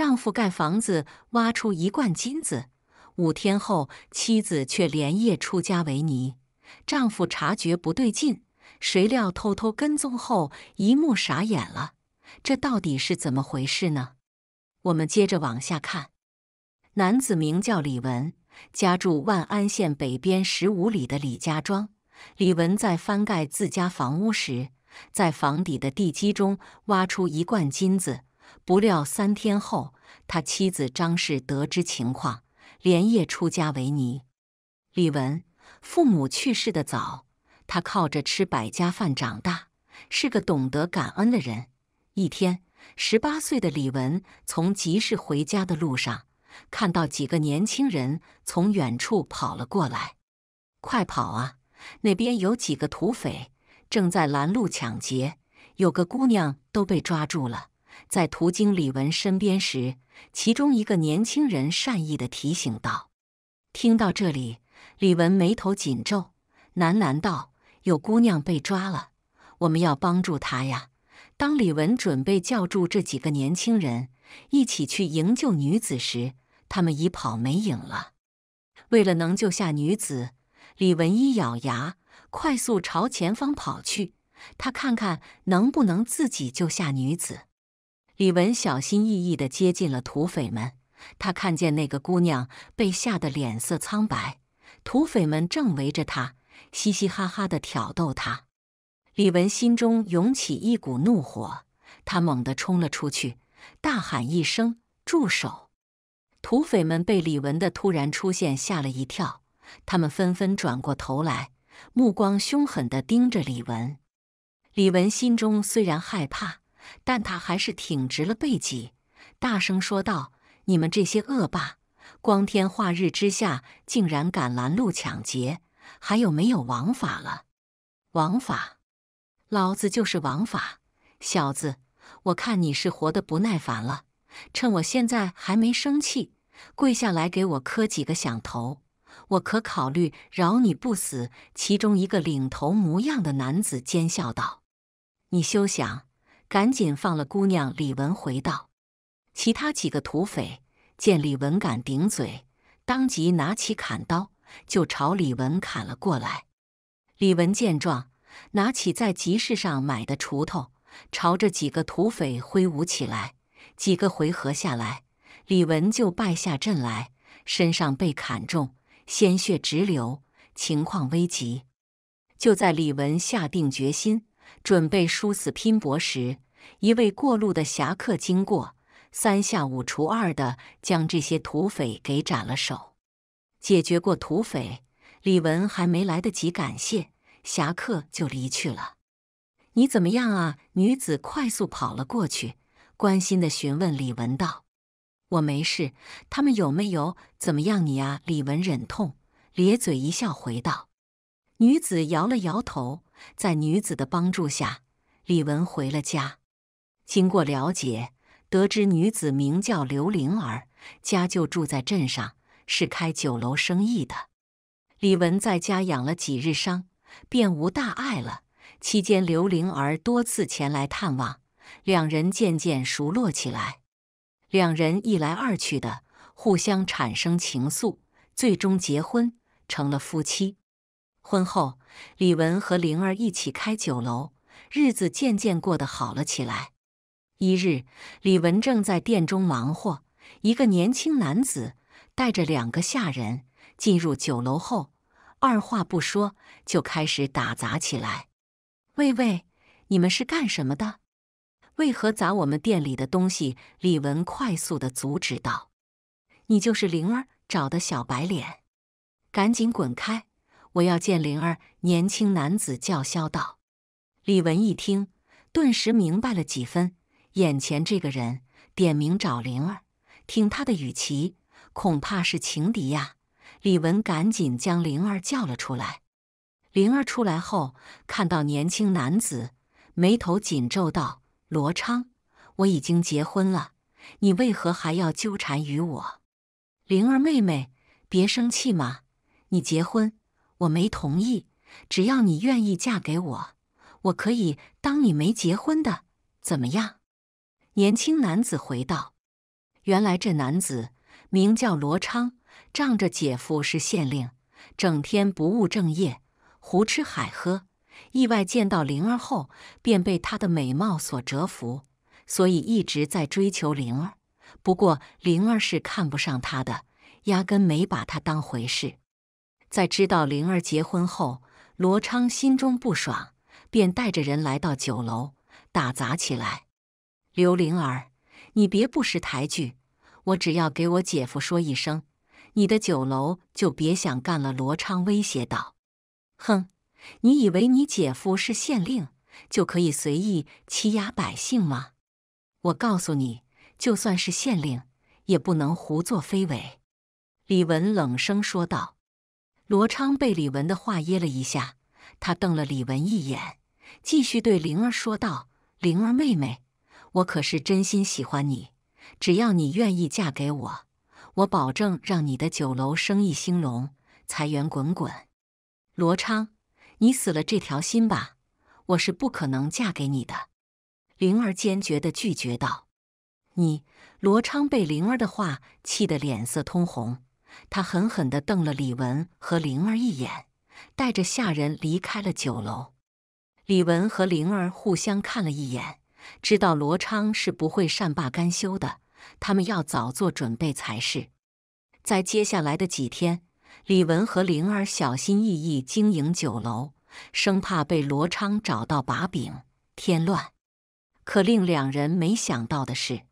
丈夫盖房子挖出一罐金子，五天后妻子却连夜出家为尼。丈夫察觉不对劲，谁料偷偷跟踪后，一目傻眼了。这到底是怎么回事呢？我们接着往下看。男子名叫李文，家住万安县北边十五里的李家庄。李文在翻盖自家房屋时，在房底的地基中挖出一罐金子。不料三天后，他妻子张氏得知情况，连夜出家为尼。李文父母去世的早，他靠着吃百家饭长大，是个懂得感恩的人。一天，十八岁的李文从集市回家的路上，看到几个年轻人从远处跑了过来：“快跑啊！那边有几个土匪，正在拦路抢劫，有个姑娘都被抓住了。”在途经李文身边时，其中一个年轻人善意的提醒道：“听到这里，李文眉头紧皱，喃喃道：‘有姑娘被抓了，我们要帮助她呀。’当李文准备叫住这几个年轻人一起去营救女子时，他们已跑没影了。为了能救下女子，李文一咬牙，快速朝前方跑去。他看看能不能自己救下女子。”李文小心翼翼地接近了土匪们，他看见那个姑娘被吓得脸色苍白，土匪们正围着她嘻嘻哈哈地挑逗她。李文心中涌起一股怒火，他猛地冲了出去，大喊一声：“住手！”土匪们被李文的突然出现吓了一跳，他们纷纷转过头来，目光凶狠地盯着李文。李文心中虽然害怕。但他还是挺直了背脊，大声说道：“你们这些恶霸，光天化日之下竟然敢拦路抢劫，还有没有王法了？王法，老子就是王法！小子，我看你是活得不耐烦了，趁我现在还没生气，跪下来给我磕几个响头，我可考虑饶你不死。”其中一个领头模样的男子奸笑道：“你休想！”赶紧放了姑娘！李文回道：“其他几个土匪见李文敢顶嘴，当即拿起砍刀就朝李文砍了过来。”李文见状，拿起在集市上买的锄头，朝着几个土匪挥舞起来。几个回合下来，李文就败下阵来，身上被砍中，鲜血直流，情况危急。就在李文下定决心。准备殊死拼搏时，一位过路的侠客经过，三下五除二的将这些土匪给斩了手。解决过土匪，李文还没来得及感谢侠客，就离去了。你怎么样啊？女子快速跑了过去，关心的询问李文道：“我没事，他们有没有怎么样你啊？”李文忍痛，咧嘴一笑，回道：“女子摇了摇头。”在女子的帮助下，李文回了家。经过了解，得知女子名叫刘灵儿，家就住在镇上，是开酒楼生意的。李文在家养了几日伤，便无大碍了。期间，刘灵儿多次前来探望，两人渐渐熟络起来。两人一来二去的，互相产生情愫，最终结婚，成了夫妻。婚后，李文和灵儿一起开酒楼，日子渐渐过得好了起来。一日，李文正在店中忙活，一个年轻男子带着两个下人进入酒楼后，二话不说就开始打砸起来。“喂喂，你们是干什么的？为何砸我们店里的东西？”李文快速的阻止道，“你就是灵儿找的小白脸，赶紧滚开！”我要见灵儿，年轻男子叫嚣道。李文一听，顿时明白了几分，眼前这个人点名找灵儿，听他的语气，恐怕是情敌呀。李文赶紧将灵儿叫了出来。灵儿出来后，看到年轻男子，眉头紧皱道：“罗昌，我已经结婚了，你为何还要纠缠于我？”灵儿妹妹，别生气嘛，你结婚。我没同意，只要你愿意嫁给我，我可以当你没结婚的，怎么样？年轻男子回道：“原来这男子名叫罗昌，仗着姐夫是县令，整天不务正业，胡吃海喝。意外见到灵儿后，便被她的美貌所折服，所以一直在追求灵儿。不过灵儿是看不上他的，压根没把他当回事。”在知道灵儿结婚后，罗昌心中不爽，便带着人来到酒楼打砸起来。刘灵儿，你别不识抬举，我只要给我姐夫说一声，你的酒楼就别想干了。罗昌威胁道：“哼，你以为你姐夫是县令，就可以随意欺压百姓吗？我告诉你，就算是县令，也不能胡作非为。”李文冷声说道。罗昌被李文的话噎了一下，他瞪了李文一眼，继续对灵儿说道：“灵儿妹妹，我可是真心喜欢你，只要你愿意嫁给我，我保证让你的酒楼生意兴隆，财源滚滚。”罗昌，你死了这条心吧，我是不可能嫁给你的。”灵儿坚决的拒绝道。你罗昌被灵儿的话气得脸色通红。他狠狠地瞪了李文和灵儿一眼，带着下人离开了酒楼。李文和灵儿互相看了一眼，知道罗昌是不会善罢甘休的，他们要早做准备才是。在接下来的几天，李文和灵儿小心翼翼经营酒楼，生怕被罗昌找到把柄添乱。可令两人没想到的是，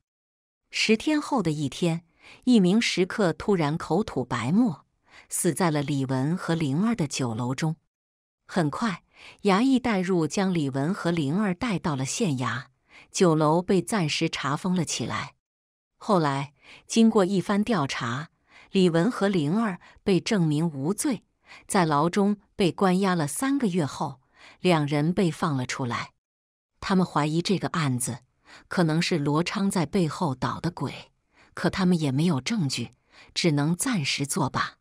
十天后的一天。一名食客突然口吐白沫，死在了李文和灵儿的酒楼中。很快，衙役带入将李文和灵儿带到了县衙，酒楼被暂时查封了起来。后来，经过一番调查，李文和灵儿被证明无罪，在牢中被关押了三个月后，两人被放了出来。他们怀疑这个案子可能是罗昌在背后捣的鬼。可他们也没有证据，只能暂时作罢。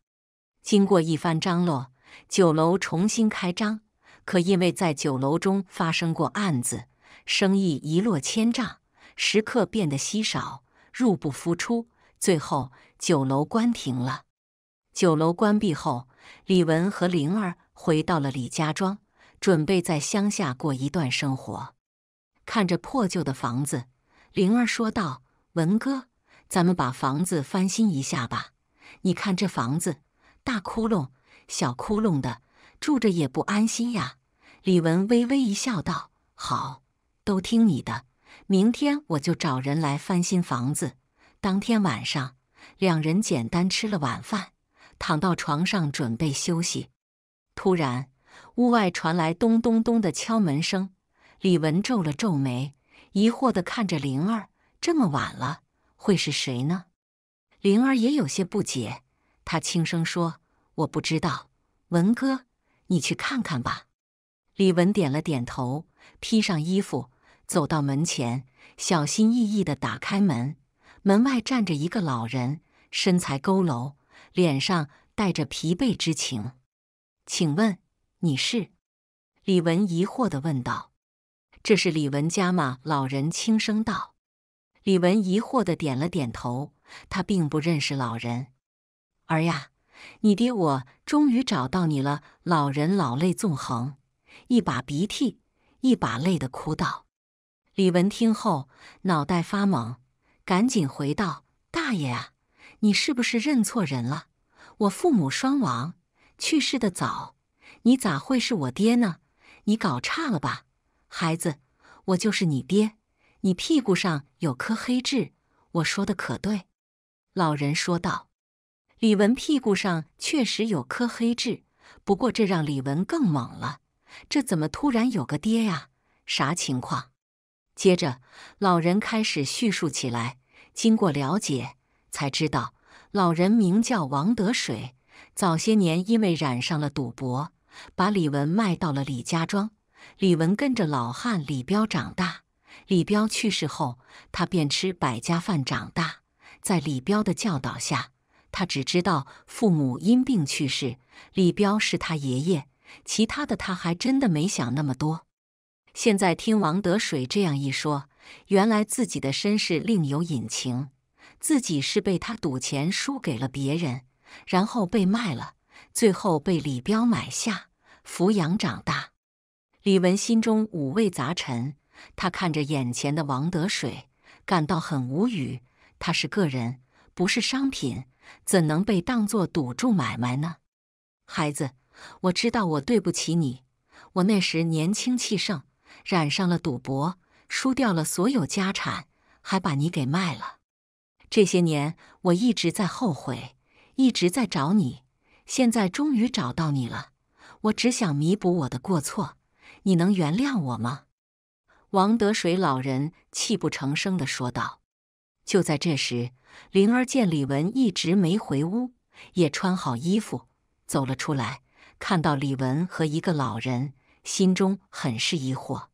经过一番张罗，酒楼重新开张。可因为在酒楼中发生过案子，生意一落千丈，食客变得稀少，入不敷出，最后酒楼关停了。酒楼关闭后，李文和灵儿回到了李家庄，准备在乡下过一段生活。看着破旧的房子，灵儿说道：“文哥。”咱们把房子翻新一下吧，你看这房子，大窟窿、小窟窿的，住着也不安心呀。李文微微一笑，道：“好，都听你的。明天我就找人来翻新房子。”当天晚上，两人简单吃了晚饭，躺到床上准备休息。突然，屋外传来咚咚咚的敲门声。李文皱了皱眉，疑惑的看着灵儿：“这么晚了。”会是谁呢？灵儿也有些不解，她轻声说：“我不知道。”文哥，你去看看吧。李文点了点头，披上衣服，走到门前，小心翼翼的打开门。门外站着一个老人，身材佝偻，脸上带着疲惫之情。“请问你是？”李文疑惑的问道。“这是李文家吗？”老人轻声道。李文疑惑的点了点头，他并不认识老人。儿呀，你爹我终于找到你了！老人老泪纵横，一把鼻涕一把泪的哭道。李文听后脑袋发懵，赶紧回道：“大爷啊，你是不是认错人了？我父母双亡，去世的早，你咋会是我爹呢？你搞差了吧？孩子，我就是你爹。”你屁股上有颗黑痣，我说的可对？老人说道。李文屁股上确实有颗黑痣，不过这让李文更懵了。这怎么突然有个爹呀？啥情况？接着，老人开始叙述起来。经过了解，才知道老人名叫王德水。早些年因为染上了赌博，把李文卖到了李家庄。李文跟着老汉李彪长大。李彪去世后，他便吃百家饭长大。在李彪的教导下，他只知道父母因病去世，李彪是他爷爷，其他的他还真的没想那么多。现在听王德水这样一说，原来自己的身世另有隐情，自己是被他赌钱输给了别人，然后被卖了，最后被李彪买下抚养长大。李文心中五味杂陈。他看着眼前的王德水，感到很无语。他是个人，不是商品，怎能被当作赌注买卖呢？孩子，我知道我对不起你。我那时年轻气盛，染上了赌博，输掉了所有家产，还把你给卖了。这些年，我一直在后悔，一直在找你。现在终于找到你了，我只想弥补我的过错。你能原谅我吗？王德水老人泣不成声的说道：“就在这时，灵儿见李文一直没回屋，也穿好衣服走了出来。看到李文和一个老人，心中很是疑惑。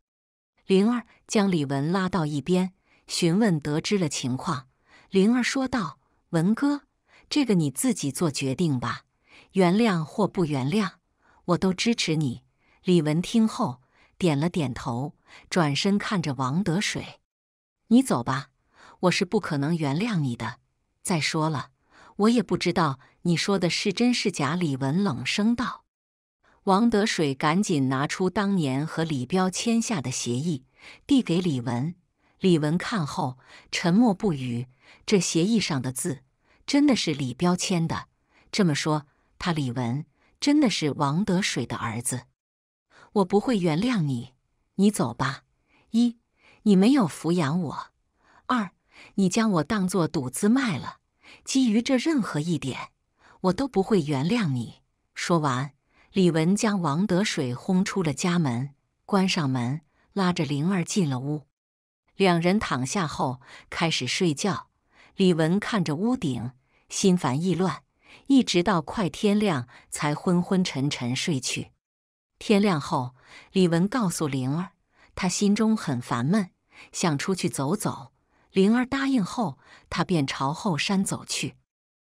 灵儿将李文拉到一边询问，得知了情况。灵儿说道：‘文哥，这个你自己做决定吧，原谅或不原谅，我都支持你。’李文听后点了点头。”转身看着王德水，“你走吧，我是不可能原谅你的。再说了，我也不知道你说的是真是假。”李文冷声道。王德水赶紧拿出当年和李彪签下的协议，递给李文。李文看后沉默不语。这协议上的字真的是李彪签的？这么说，他李文真的是王德水的儿子？我不会原谅你。你走吧！一，你没有抚养我；二，你将我当作赌资卖了。基于这任何一点，我都不会原谅你。说完，李文将王德水轰出了家门，关上门，拉着灵儿进了屋。两人躺下后开始睡觉。李文看着屋顶，心烦意乱，一直到快天亮才昏昏沉沉睡去。天亮后，李文告诉灵儿，他心中很烦闷，想出去走走。灵儿答应后，他便朝后山走去。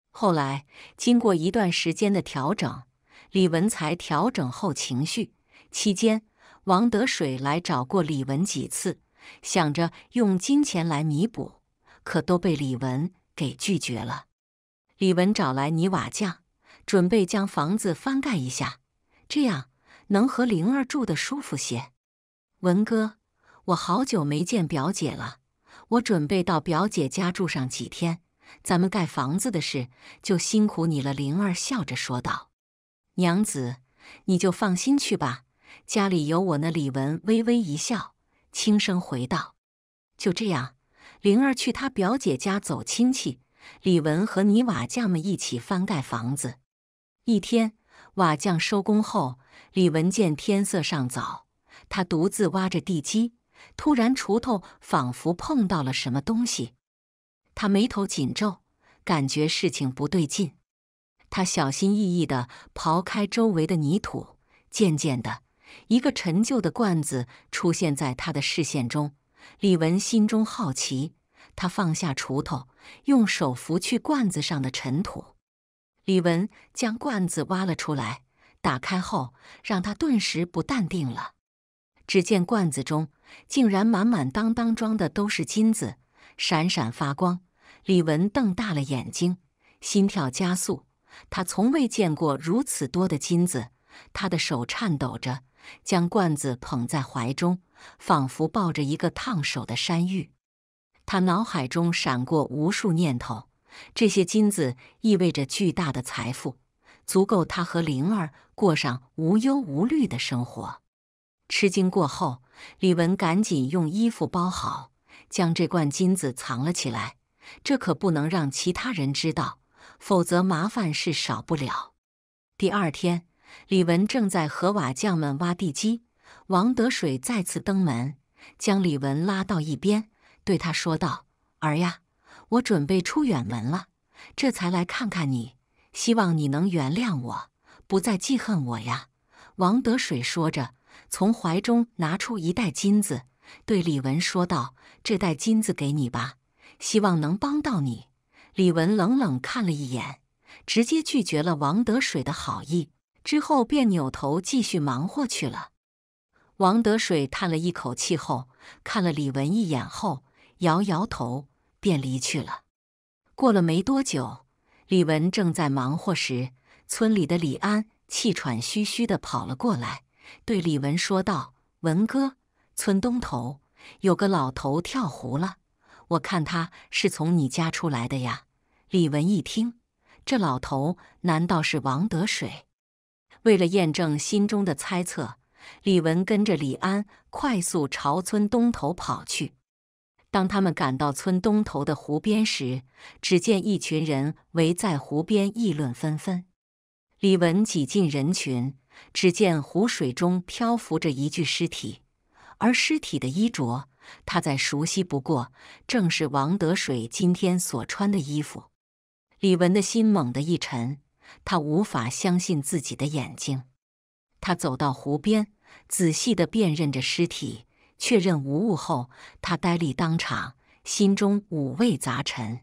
后来，经过一段时间的调整，李文才调整后情绪。期间，王德水来找过李文几次，想着用金钱来弥补，可都被李文给拒绝了。李文找来泥瓦匠，准备将房子翻盖一下，这样。能和灵儿住得舒服些，文哥，我好久没见表姐了，我准备到表姐家住上几天。咱们盖房子的事就辛苦你了。”灵儿笑着说道，“娘子，你就放心去吧，家里有我呢。”李文微微一笑，轻声回道：“就这样。”灵儿去他表姐家走亲戚，李文和泥瓦匠们一起翻盖房子。一天，瓦匠收工后。李文见天色尚早，他独自挖着地基。突然，锄头仿佛碰到了什么东西，他眉头紧皱，感觉事情不对劲。他小心翼翼地刨开周围的泥土，渐渐的，一个陈旧的罐子出现在他的视线中。李文心中好奇，他放下锄头，用手拂去罐子上的尘土。李文将罐子挖了出来。打开后，让他顿时不淡定了。只见罐子中竟然满满当当装的都是金子，闪闪发光。李文瞪大了眼睛，心跳加速。他从未见过如此多的金子，他的手颤抖着将罐子捧在怀中，仿佛抱着一个烫手的山芋。他脑海中闪过无数念头：这些金子意味着巨大的财富。足够他和灵儿过上无忧无虑的生活。吃惊过后，李文赶紧用衣服包好，将这罐金子藏了起来。这可不能让其他人知道，否则麻烦是少不了。第二天，李文正在和瓦匠们挖地基，王德水再次登门，将李文拉到一边，对他说道：“儿呀，我准备出远门了，这才来看看你。”希望你能原谅我，不再记恨我呀。”王德水说着，从怀中拿出一袋金子，对李文说道：“这袋金子给你吧，希望能帮到你。”李文冷冷看了一眼，直接拒绝了王德水的好意，之后便扭头继续忙活去了。王德水叹了一口气后，看了李文一眼后，摇摇头，便离去了。过了没多久。李文正在忙活时，村里的李安气喘吁吁的跑了过来，对李文说道：“文哥，村东头有个老头跳湖了，我看他是从你家出来的呀。”李文一听，这老头难道是王德水？为了验证心中的猜测，李文跟着李安快速朝村东头跑去。当他们赶到村东头的湖边时，只见一群人围在湖边议论纷纷。李文挤进人群，只见湖水中漂浮着一具尸体，而尸体的衣着，他再熟悉不过，正是王德水今天所穿的衣服。李文的心猛地一沉，他无法相信自己的眼睛。他走到湖边，仔细地辨认着尸体。确认无误后，他呆立当场，心中五味杂陈。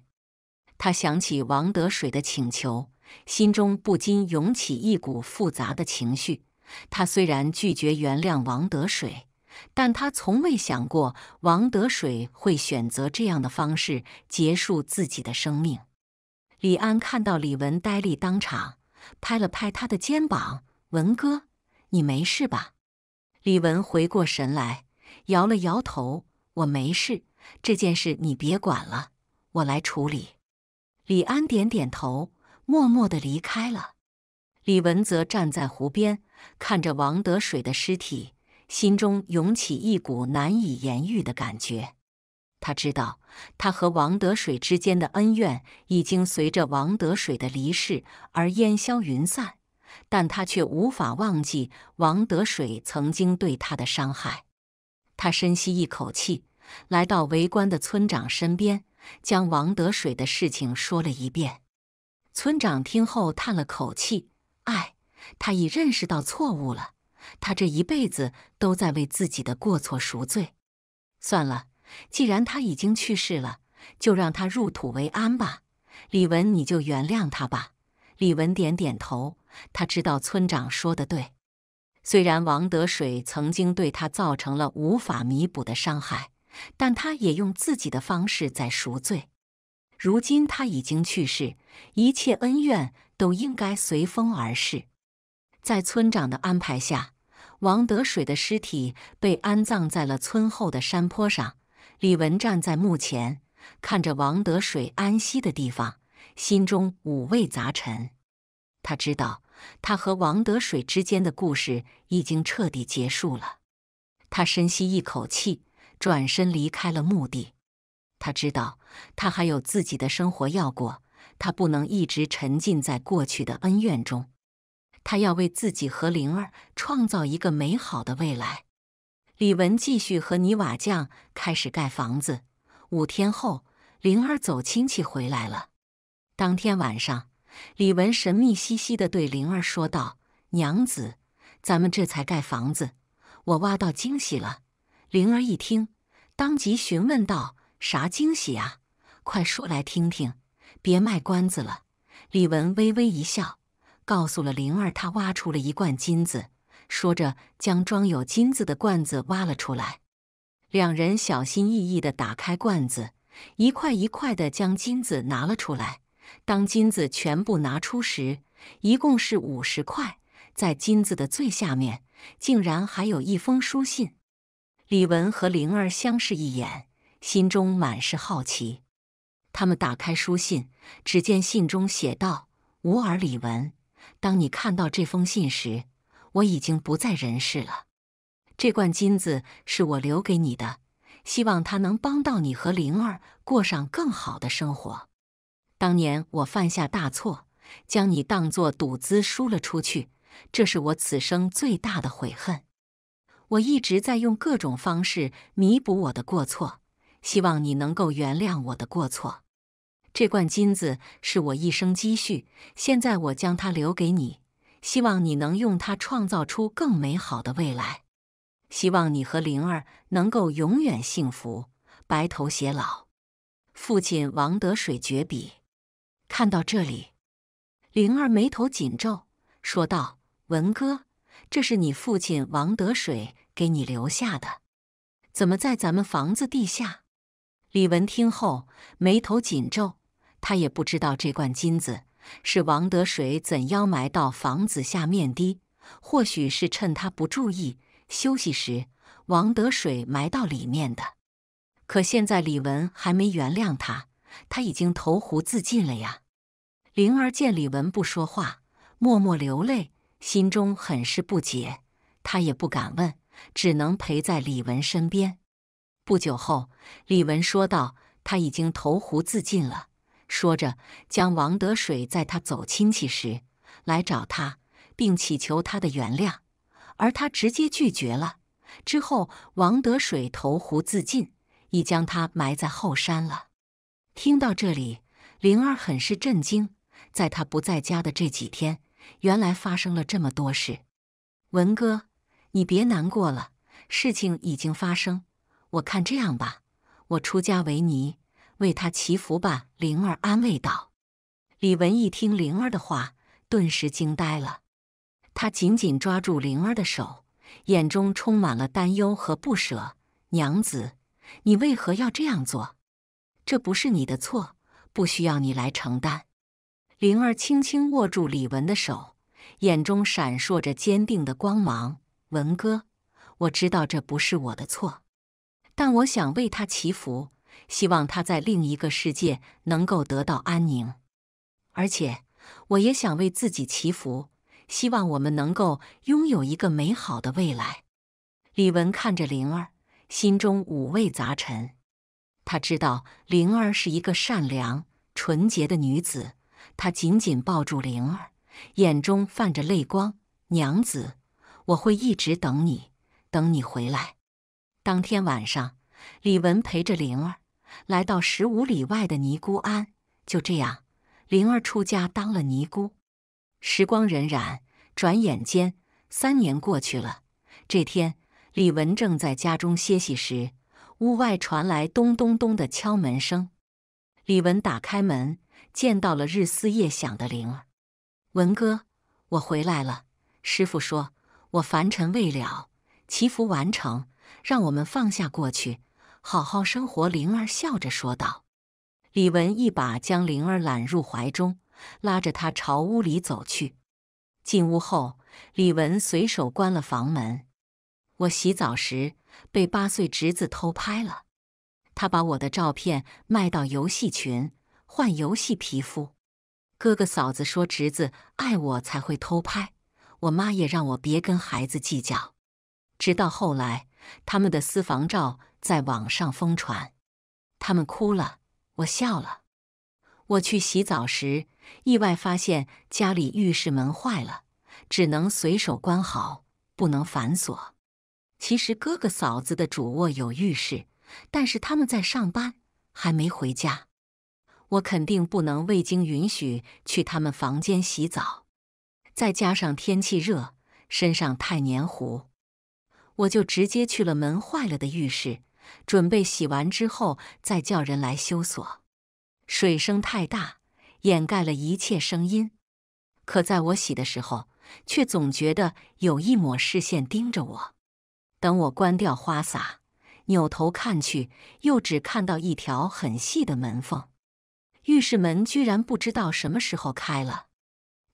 他想起王德水的请求，心中不禁涌起一股复杂的情绪。他虽然拒绝原谅王德水，但他从未想过王德水会选择这样的方式结束自己的生命。李安看到李文呆立当场，拍了拍他的肩膀：“文哥，你没事吧？”李文回过神来。摇了摇头，我没事，这件事你别管了，我来处理。李安点点头，默默的离开了。李文则站在湖边，看着王德水的尸体，心中涌起一股难以言喻的感觉。他知道，他和王德水之间的恩怨已经随着王德水的离世而烟消云散，但他却无法忘记王德水曾经对他的伤害。他深吸一口气，来到围观的村长身边，将王德水的事情说了一遍。村长听后叹了口气：“哎，他已认识到错误了。他这一辈子都在为自己的过错赎罪。算了，既然他已经去世了，就让他入土为安吧。李文，你就原谅他吧。”李文点点头，他知道村长说的对。虽然王德水曾经对他造成了无法弥补的伤害，但他也用自己的方式在赎罪。如今他已经去世，一切恩怨都应该随风而逝。在村长的安排下，王德水的尸体被安葬在了村后的山坡上。李文站在墓前，看着王德水安息的地方，心中五味杂陈。他知道。他和王德水之间的故事已经彻底结束了。他深吸一口气，转身离开了墓地。他知道，他还有自己的生活要过，他不能一直沉浸在过去的恩怨中。他要为自己和灵儿创造一个美好的未来。李文继续和泥瓦匠开始盖房子。五天后，灵儿走亲戚回来了。当天晚上。李文神秘兮兮地对灵儿说道：“娘子，咱们这才盖房子，我挖到惊喜了。”灵儿一听，当即询问道：“啥惊喜啊？快说来听听，别卖关子了。”李文微微一笑，告诉了灵儿他挖出了一罐金子。说着，将装有金子的罐子挖了出来。两人小心翼翼地打开罐子，一块一块地将金子拿了出来。当金子全部拿出时，一共是五十块。在金子的最下面，竟然还有一封书信。李文和灵儿相视一眼，心中满是好奇。他们打开书信，只见信中写道：“吾儿李文，当你看到这封信时，我已经不在人世了。这罐金子是我留给你的，希望它能帮到你和灵儿过上更好的生活。”当年我犯下大错，将你当作赌资输了出去，这是我此生最大的悔恨。我一直在用各种方式弥补我的过错，希望你能够原谅我的过错。这罐金子是我一生积蓄，现在我将它留给你，希望你能用它创造出更美好的未来。希望你和灵儿能够永远幸福，白头偕老。父亲王德水绝笔。看到这里，灵儿眉头紧皱，说道：“文哥，这是你父亲王德水给你留下的，怎么在咱们房子地下？”李文听后眉头紧皱，他也不知道这罐金子是王德水怎样埋到房子下面的，或许是趁他不注意休息时，王德水埋到里面的。可现在李文还没原谅他。他已经投湖自尽了呀！灵儿见李文不说话，默默流泪，心中很是不解。她也不敢问，只能陪在李文身边。不久后，李文说道：“他已经投湖自尽了。”说着，将王德水在他走亲戚时来找他，并祈求他的原谅，而他直接拒绝了。之后，王德水投湖自尽，已将他埋在后山了。听到这里，灵儿很是震惊。在他不在家的这几天，原来发生了这么多事。文哥，你别难过了，事情已经发生。我看这样吧，我出家为尼，为他祈福吧。灵儿安慰道。李文一听灵儿的话，顿时惊呆了。他紧紧抓住灵儿的手，眼中充满了担忧和不舍。娘子，你为何要这样做？这不是你的错，不需要你来承担。灵儿轻轻握住李文的手，眼中闪烁着坚定的光芒。文哥，我知道这不是我的错，但我想为他祈福，希望他在另一个世界能够得到安宁。而且，我也想为自己祈福，希望我们能够拥有一个美好的未来。李文看着灵儿，心中五味杂陈。他知道灵儿是一个善良纯洁的女子，他紧紧抱住灵儿，眼中泛着泪光。娘子，我会一直等你，等你回来。当天晚上，李文陪着灵儿来到十五里外的尼姑庵。就这样，灵儿出家当了尼姑。时光荏苒，转眼间三年过去了。这天，李文正在家中歇息时。屋外传来咚咚咚的敲门声，李文打开门，见到了日思夜想的灵儿。文哥，我回来了。师傅说，我凡尘未了，祈福完成，让我们放下过去，好好生活。灵儿笑着说道。李文一把将灵儿揽入怀中，拉着她朝屋里走去。进屋后，李文随手关了房门。我洗澡时。被八岁侄子偷拍了，他把我的照片卖到游戏群换游戏皮肤。哥哥嫂子说侄子爱我才会偷拍，我妈也让我别跟孩子计较。直到后来，他们的私房照在网上疯传，他们哭了，我笑了。我去洗澡时，意外发现家里浴室门坏了，只能随手关好，不能反锁。其实哥哥嫂子的主卧有浴室，但是他们在上班，还没回家。我肯定不能未经允许去他们房间洗澡，再加上天气热，身上太黏糊，我就直接去了门坏了的浴室，准备洗完之后再叫人来修锁。水声太大，掩盖了一切声音，可在我洗的时候，却总觉得有一抹视线盯着我。等我关掉花洒，扭头看去，又只看到一条很细的门缝。浴室门居然不知道什么时候开了，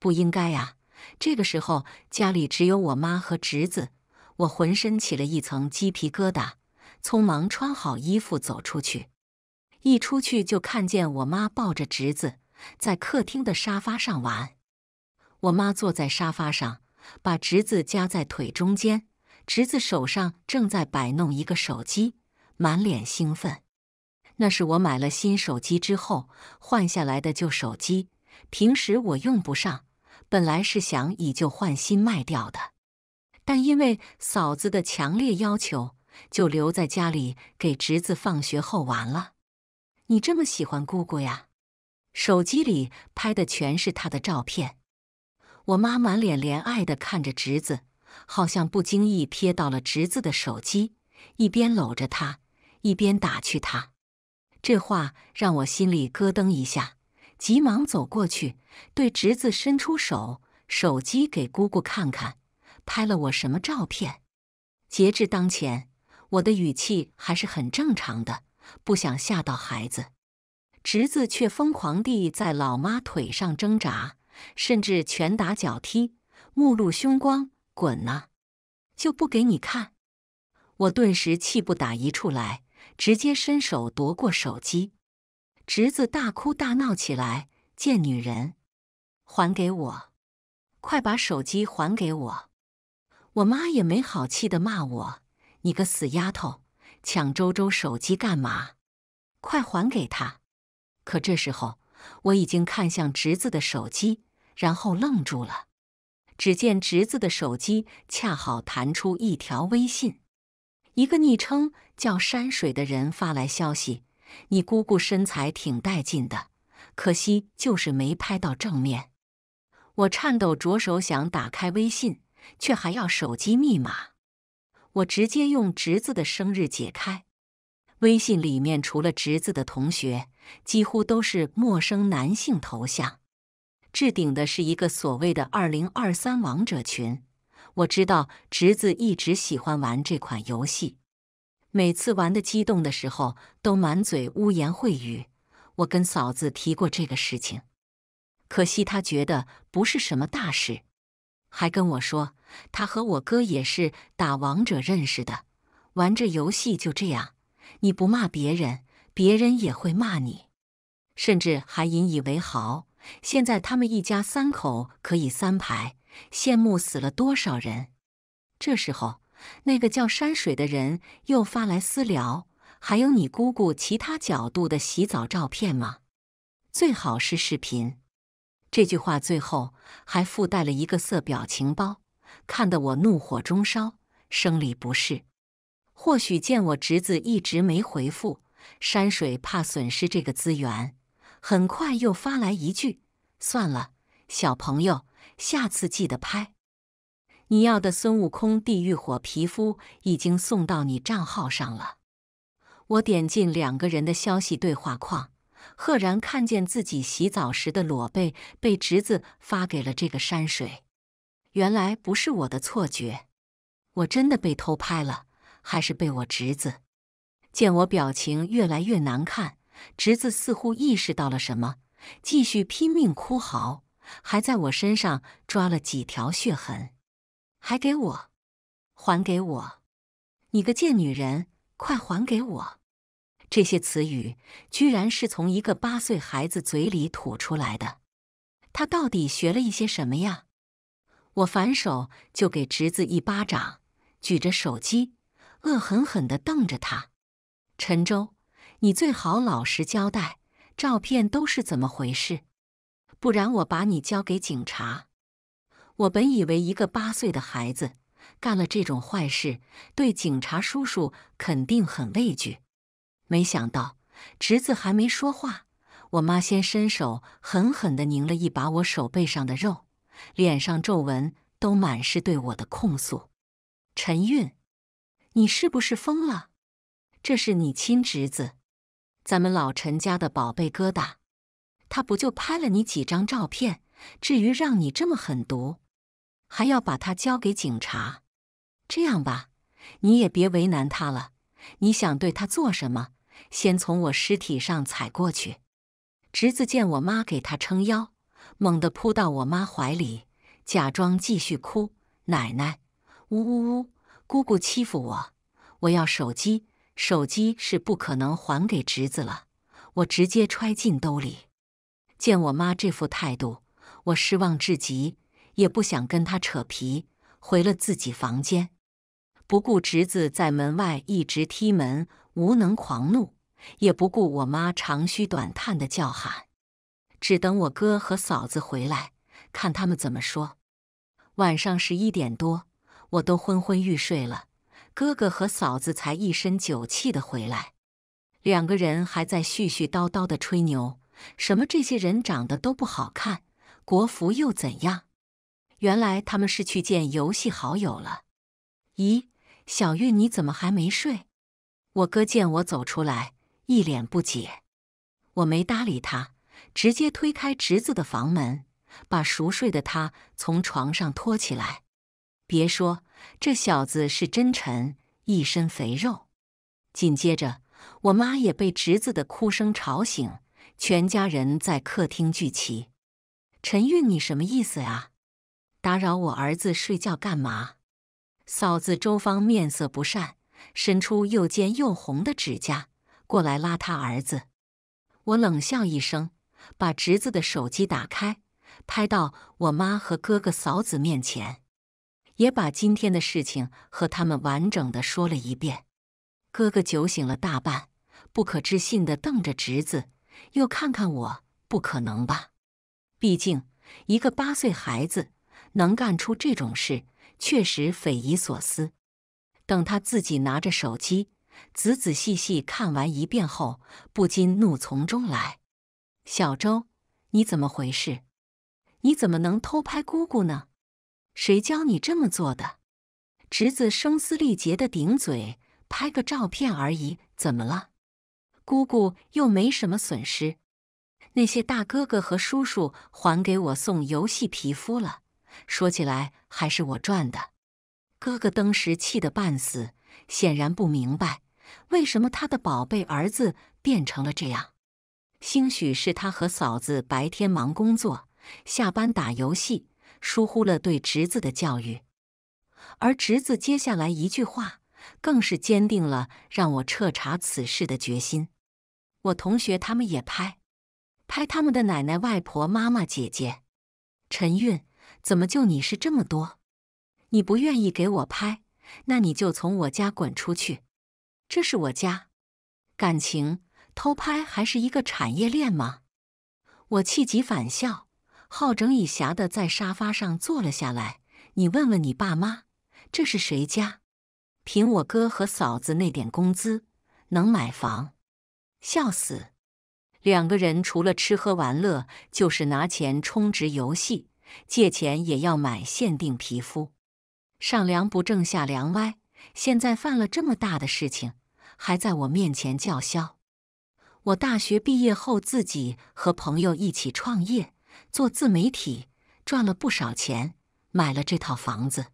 不应该啊！这个时候家里只有我妈和侄子，我浑身起了一层鸡皮疙瘩，匆忙穿好衣服走出去。一出去就看见我妈抱着侄子在客厅的沙发上玩。我妈坐在沙发上，把侄子夹在腿中间。侄子手上正在摆弄一个手机，满脸兴奋。那是我买了新手机之后换下来的旧手机，平时我用不上。本来是想以旧换新卖掉的，但因为嫂子的强烈要求，就留在家里给侄子放学后玩了。你这么喜欢姑姑呀？手机里拍的全是她的照片。我妈满脸怜爱的看着侄子。好像不经意瞥到了侄子的手机，一边搂着他，一边打趣他。这话让我心里咯噔一下，急忙走过去，对侄子伸出手：“手机给姑姑看看，拍了我什么照片？”截至当前，我的语气还是很正常的，不想吓到孩子。侄子却疯狂地在老妈腿上挣扎，甚至拳打脚踢，目露凶光。滚呐！就不给你看！我顿时气不打一处来，直接伸手夺过手机。侄子大哭大闹起来：“贱女人，还给我！快把手机还给我！”我妈也没好气的骂我：“你个死丫头，抢周周手机干嘛？快还给他！”可这时候，我已经看向侄子的手机，然后愣住了。只见侄子的手机恰好弹出一条微信，一个昵称叫“山水”的人发来消息：“你姑姑身材挺带劲的，可惜就是没拍到正面。”我颤抖着手想打开微信，却还要手机密码。我直接用侄子的生日解开。微信里面除了侄子的同学，几乎都是陌生男性头像。置顶的是一个所谓的“二零二三王者群”。我知道侄子一直喜欢玩这款游戏，每次玩的激动的时候都满嘴污言秽语。我跟嫂子提过这个事情，可惜他觉得不是什么大事，还跟我说他和我哥也是打王者认识的，玩这游戏就这样，你不骂别人，别人也会骂你，甚至还引以为豪。现在他们一家三口可以三排，羡慕死了多少人！这时候，那个叫山水的人又发来私聊：“还有你姑姑其他角度的洗澡照片吗？最好是视频。”这句话最后还附带了一个色表情包，看得我怒火中烧，生理不适。或许见我侄子一直没回复，山水怕损失这个资源。很快又发来一句：“算了，小朋友，下次记得拍你要的孙悟空地狱火皮肤，已经送到你账号上了。”我点进两个人的消息对话框，赫然看见自己洗澡时的裸背被侄子发给了这个山水。原来不是我的错觉，我真的被偷拍了，还是被我侄子？见我表情越来越难看。侄子似乎意识到了什么，继续拼命哭嚎，还在我身上抓了几条血痕，还给我，还给我！你个贱女人，快还给我！这些词语居然是从一个八岁孩子嘴里吐出来的，他到底学了一些什么呀？我反手就给侄子一巴掌，举着手机，恶狠狠的瞪着他，陈州。你最好老实交代，照片都是怎么回事？不然我把你交给警察。我本以为一个八岁的孩子干了这种坏事，对警察叔叔肯定很畏惧。没想到侄子还没说话，我妈先伸手狠狠的拧了一把我手背上的肉，脸上皱纹都满是对我的控诉。陈韵，你是不是疯了？这是你亲侄子。咱们老陈家的宝贝疙瘩，他不就拍了你几张照片？至于让你这么狠毒，还要把他交给警察？这样吧，你也别为难他了。你想对他做什么，先从我尸体上踩过去。侄子见我妈给他撑腰，猛地扑到我妈怀里，假装继续哭：“奶奶，呜呜呜，姑姑欺负我，我要手机。”手机是不可能还给侄子了，我直接揣进兜里。见我妈这副态度，我失望至极，也不想跟他扯皮，回了自己房间。不顾侄子在门外一直踢门，无能狂怒，也不顾我妈长吁短叹的叫喊，只等我哥和嫂子回来，看他们怎么说。晚上十一点多，我都昏昏欲睡了。哥哥和嫂子才一身酒气的回来，两个人还在絮絮叨叨的吹牛，什么这些人长得都不好看，国服又怎样？原来他们是去见游戏好友了。咦，小月你怎么还没睡？我哥见我走出来，一脸不解。我没搭理他，直接推开侄子的房门，把熟睡的他从床上拖起来。别说。这小子是真沉，一身肥肉。紧接着，我妈也被侄子的哭声吵醒，全家人在客厅聚齐。陈韵，你什么意思啊？打扰我儿子睡觉干嘛？嫂子周芳面色不善，伸出又尖又红的指甲过来拉他儿子。我冷笑一声，把侄子的手机打开，拍到我妈和哥哥嫂子面前。也把今天的事情和他们完整的说了一遍。哥哥酒醒了大半，不可置信的瞪着侄子，又看看我，不可能吧？毕竟一个八岁孩子能干出这种事，确实匪夷所思。等他自己拿着手机，仔仔细细看完一遍后，不禁怒从中来。小周，你怎么回事？你怎么能偷拍姑姑呢？谁教你这么做的？侄子声嘶力竭的顶嘴：“拍个照片而已，怎么了？姑姑又没什么损失。那些大哥哥和叔叔还给我送游戏皮肤了，说起来还是我赚的。”哥哥当时气得半死，显然不明白为什么他的宝贝儿子变成了这样。兴许是他和嫂子白天忙工作，下班打游戏。疏忽了对侄子的教育，而侄子接下来一句话更是坚定了让我彻查此事的决心。我同学他们也拍，拍他们的奶奶、外婆、妈妈、姐姐。陈韵，怎么就你是这么多？你不愿意给我拍，那你就从我家滚出去！这是我家，感情偷拍还是一个产业链吗？我气急反笑。好整以暇的在沙发上坐了下来。你问问你爸妈，这是谁家？凭我哥和嫂子那点工资，能买房？笑死！两个人除了吃喝玩乐，就是拿钱充值游戏，借钱也要买限定皮肤。上梁不正下梁歪，现在犯了这么大的事情，还在我面前叫嚣。我大学毕业后自己和朋友一起创业。做自媒体赚了不少钱，买了这套房子。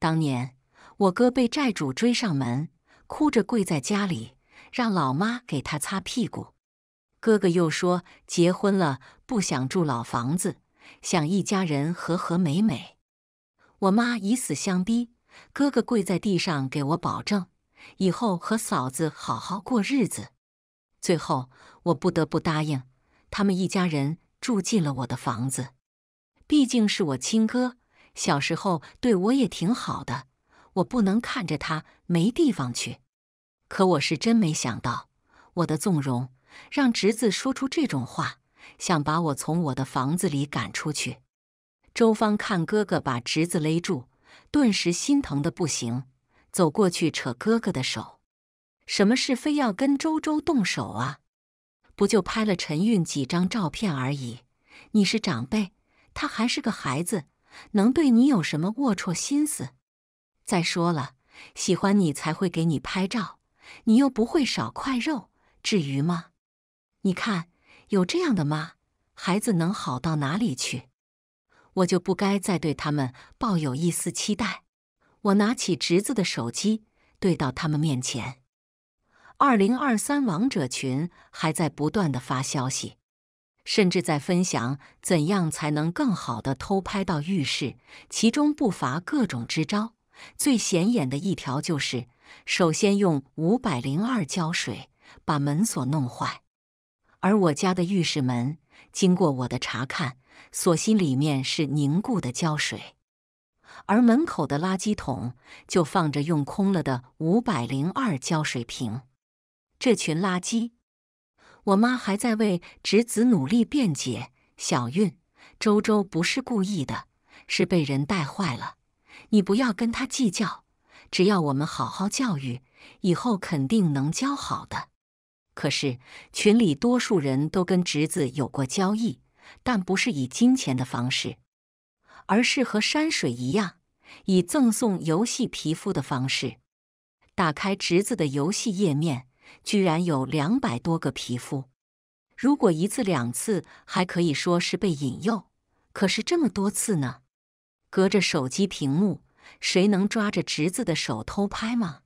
当年我哥被债主追上门，哭着跪在家里，让老妈给他擦屁股。哥哥又说结婚了不想住老房子，想一家人和和美美。我妈以死相逼，哥哥跪在地上给我保证，以后和嫂子好好过日子。最后我不得不答应他们一家人。住进了我的房子，毕竟是我亲哥，小时候对我也挺好的，我不能看着他没地方去。可我是真没想到，我的纵容让侄子说出这种话，想把我从我的房子里赶出去。周芳看哥哥把侄子勒住，顿时心疼的不行，走过去扯哥哥的手：“什么事，非要跟周周动手啊？”不就拍了陈韵几张照片而已？你是长辈，他还是个孩子，能对你有什么龌龊心思？再说了，喜欢你才会给你拍照，你又不会少块肉，至于吗？你看有这样的妈，孩子能好到哪里去？我就不该再对他们抱有一丝期待。我拿起侄子的手机，对到他们面前。二零二三王者群还在不断的发消息，甚至在分享怎样才能更好的偷拍到浴室，其中不乏各种支招。最显眼的一条就是，首先用五百零二胶水把门锁弄坏。而我家的浴室门，经过我的查看，锁芯里面是凝固的胶水，而门口的垃圾桶就放着用空了的五百零二胶水瓶。这群垃圾！我妈还在为侄子努力辩解。小运，周周不是故意的，是被人带坏了。你不要跟他计较，只要我们好好教育，以后肯定能教好的。可是群里多数人都跟侄子有过交易，但不是以金钱的方式，而是和山水一样，以赠送游戏皮肤的方式。打开侄子的游戏页面。居然有两百多个皮肤，如果一次两次还可以说是被引诱，可是这么多次呢？隔着手机屏幕，谁能抓着侄子的手偷拍吗？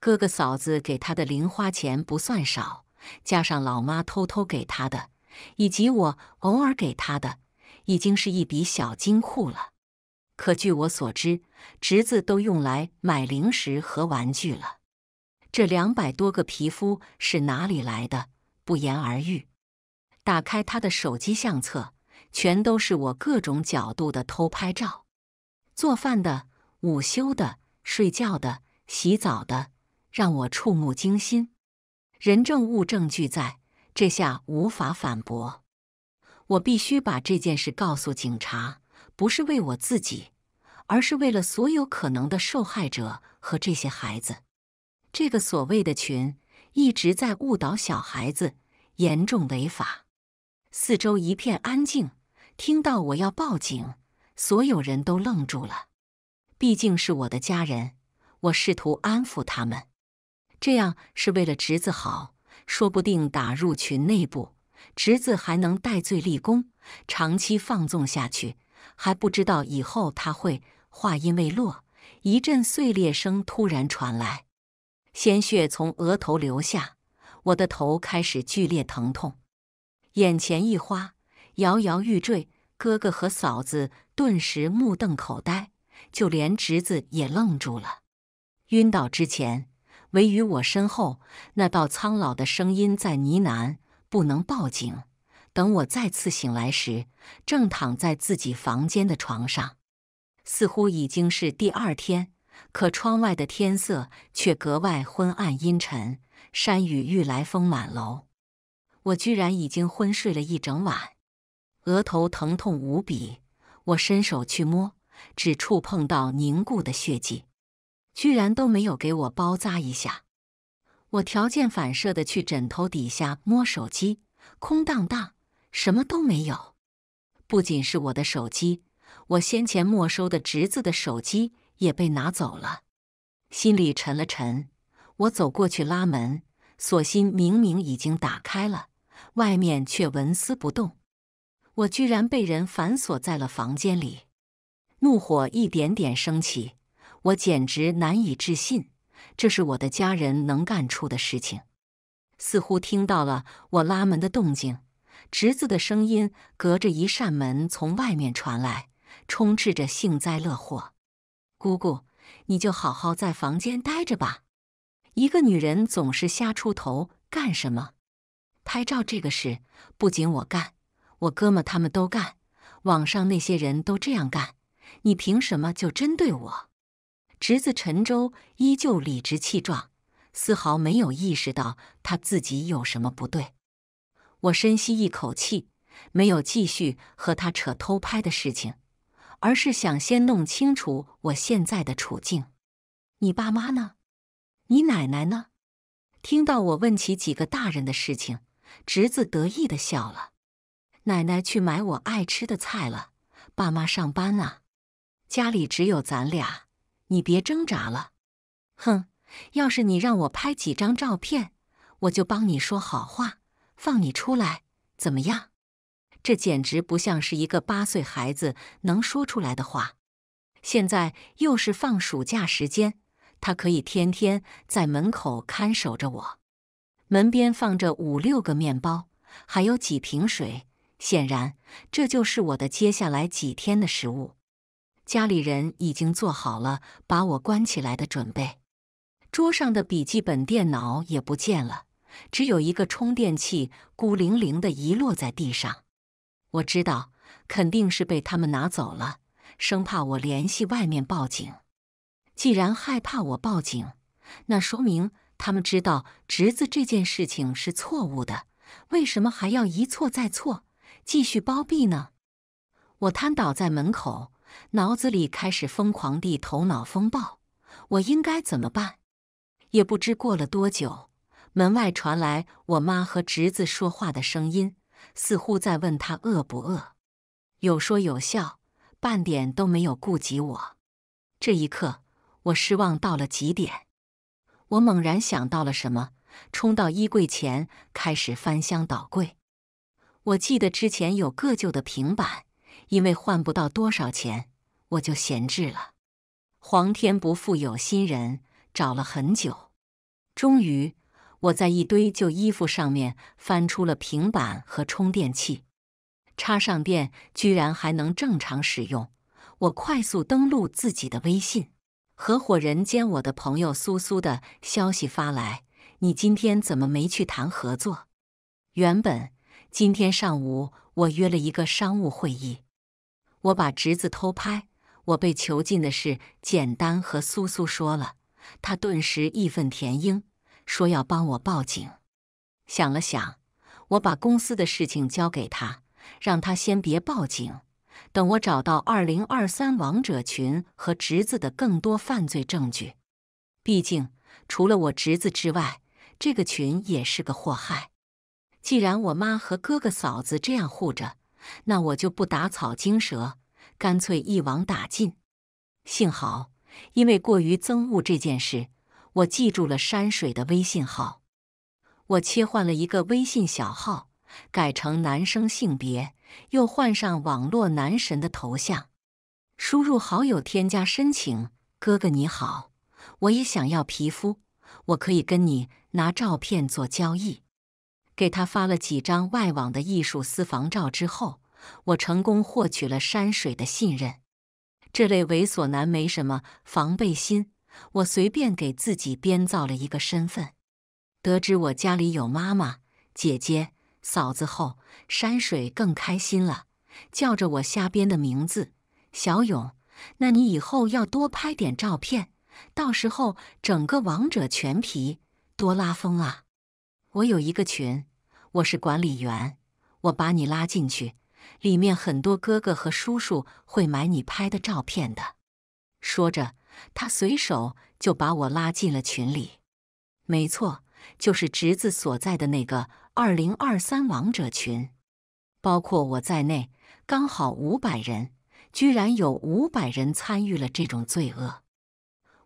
哥哥嫂子给他的零花钱不算少，加上老妈偷偷给他的，以及我偶尔给他的，已经是一笔小金库了。可据我所知，侄子都用来买零食和玩具了。这两百多个皮肤是哪里来的？不言而喻。打开他的手机相册，全都是我各种角度的偷拍照：做饭的、午休的、睡觉的、洗澡的，让我触目惊心。人证物证俱在，这下无法反驳。我必须把这件事告诉警察，不是为我自己，而是为了所有可能的受害者和这些孩子。这个所谓的群一直在误导小孩子，严重违法。四周一片安静，听到我要报警，所有人都愣住了。毕竟是我的家人，我试图安抚他们，这样是为了侄子好，说不定打入群内部，侄子还能戴罪立功。长期放纵下去，还不知道以后他会……话音未落，一阵碎裂声突然传来。鲜血从额头流下，我的头开始剧烈疼痛，眼前一花，摇摇欲坠。哥哥和嫂子顿时目瞪口呆，就连侄子也愣住了。晕倒之前，唯于我身后那道苍老的声音在呢喃：“不能报警。”等我再次醒来时，正躺在自己房间的床上，似乎已经是第二天。可窗外的天色却格外昏暗阴沉，山雨欲来风满楼。我居然已经昏睡了一整晚，额头疼痛无比。我伸手去摸，只触碰到凝固的血迹，居然都没有给我包扎一下。我条件反射的去枕头底下摸手机，空荡荡，什么都没有。不仅是我的手机，我先前没收的侄子的手机。也被拿走了，心里沉了沉。我走过去拉门，锁芯明明已经打开了，外面却纹丝不动。我居然被人反锁在了房间里，怒火一点点升起。我简直难以置信，这是我的家人能干出的事情。似乎听到了我拉门的动静，侄子的声音隔着一扇门从外面传来，充斥着幸灾乐祸。姑姑，你就好好在房间待着吧。一个女人总是瞎出头干什么？拍照这个事，不仅我干，我哥们他们都干，网上那些人都这样干。你凭什么就针对我？侄子陈舟依旧理直气壮，丝毫没有意识到他自己有什么不对。我深吸一口气，没有继续和他扯偷拍的事情。而是想先弄清楚我现在的处境。你爸妈呢？你奶奶呢？听到我问起几个大人的事情，侄子得意的笑了。奶奶去买我爱吃的菜了，爸妈上班啊，家里只有咱俩。你别挣扎了，哼！要是你让我拍几张照片，我就帮你说好话，放你出来，怎么样？这简直不像是一个八岁孩子能说出来的话。现在又是放暑假时间，他可以天天在门口看守着我。门边放着五六个面包，还有几瓶水，显然这就是我的接下来几天的食物。家里人已经做好了把我关起来的准备。桌上的笔记本电脑也不见了，只有一个充电器孤零零的遗落在地上。我知道，肯定是被他们拿走了，生怕我联系外面报警。既然害怕我报警，那说明他们知道侄子这件事情是错误的，为什么还要一错再错，继续包庇呢？我瘫倒在门口，脑子里开始疯狂地头脑风暴，我应该怎么办？也不知过了多久，门外传来我妈和侄子说话的声音。似乎在问他饿不饿，有说有笑，半点都没有顾及我。这一刻，我失望到了极点。我猛然想到了什么，冲到衣柜前开始翻箱倒柜。我记得之前有个旧的平板，因为换不到多少钱，我就闲置了。皇天不负有心人，找了很久，终于。我在一堆旧衣服上面翻出了平板和充电器，插上电居然还能正常使用。我快速登录自己的微信，合伙人兼我的朋友苏苏的消息发来：“你今天怎么没去谈合作？”原本今天上午我约了一个商务会议，我把侄子偷拍我被囚禁的事简单和苏苏说了，他顿时义愤填膺。说要帮我报警，想了想，我把公司的事情交给他，让他先别报警，等我找到二零二三王者群和侄子的更多犯罪证据。毕竟除了我侄子之外，这个群也是个祸害。既然我妈和哥哥嫂子这样护着，那我就不打草惊蛇，干脆一网打尽。幸好，因为过于憎恶这件事。我记住了山水的微信号，我切换了一个微信小号，改成男生性别，又换上网络男神的头像，输入好友添加申请。哥哥你好，我也想要皮肤，我可以跟你拿照片做交易。给他发了几张外网的艺术私房照之后，我成功获取了山水的信任。这类猥琐男没什么防备心。我随便给自己编造了一个身份。得知我家里有妈妈、姐姐、嫂子后，山水更开心了，叫着我瞎编的名字小勇。那你以后要多拍点照片，到时候整个王者全皮，多拉风啊！我有一个群，我是管理员，我把你拉进去，里面很多哥哥和叔叔会买你拍的照片的。说着。他随手就把我拉进了群里，没错，就是侄子所在的那个二零二三王者群。包括我在内，刚好五百人，居然有五百人参与了这种罪恶。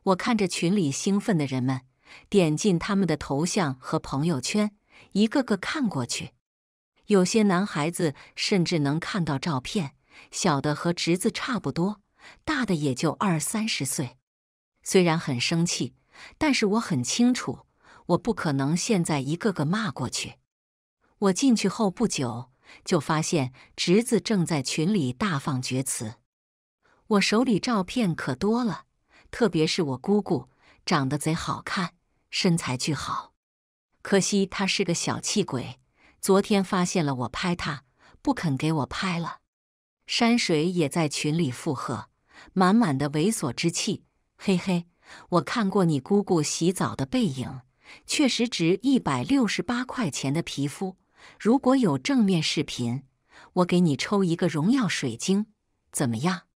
我看着群里兴奋的人们，点进他们的头像和朋友圈，一个个看过去。有些男孩子甚至能看到照片，小的和侄子差不多，大的也就二三十岁。虽然很生气，但是我很清楚，我不可能现在一个个骂过去。我进去后不久，就发现侄子正在群里大放厥词。我手里照片可多了，特别是我姑姑，长得贼好看，身材巨好。可惜她是个小气鬼，昨天发现了我拍她，不肯给我拍了。山水也在群里附和，满满的猥琐之气。嘿嘿，我看过你姑姑洗澡的背影，确实值一百六十八块钱的皮肤。如果有正面视频，我给你抽一个荣耀水晶，怎么样？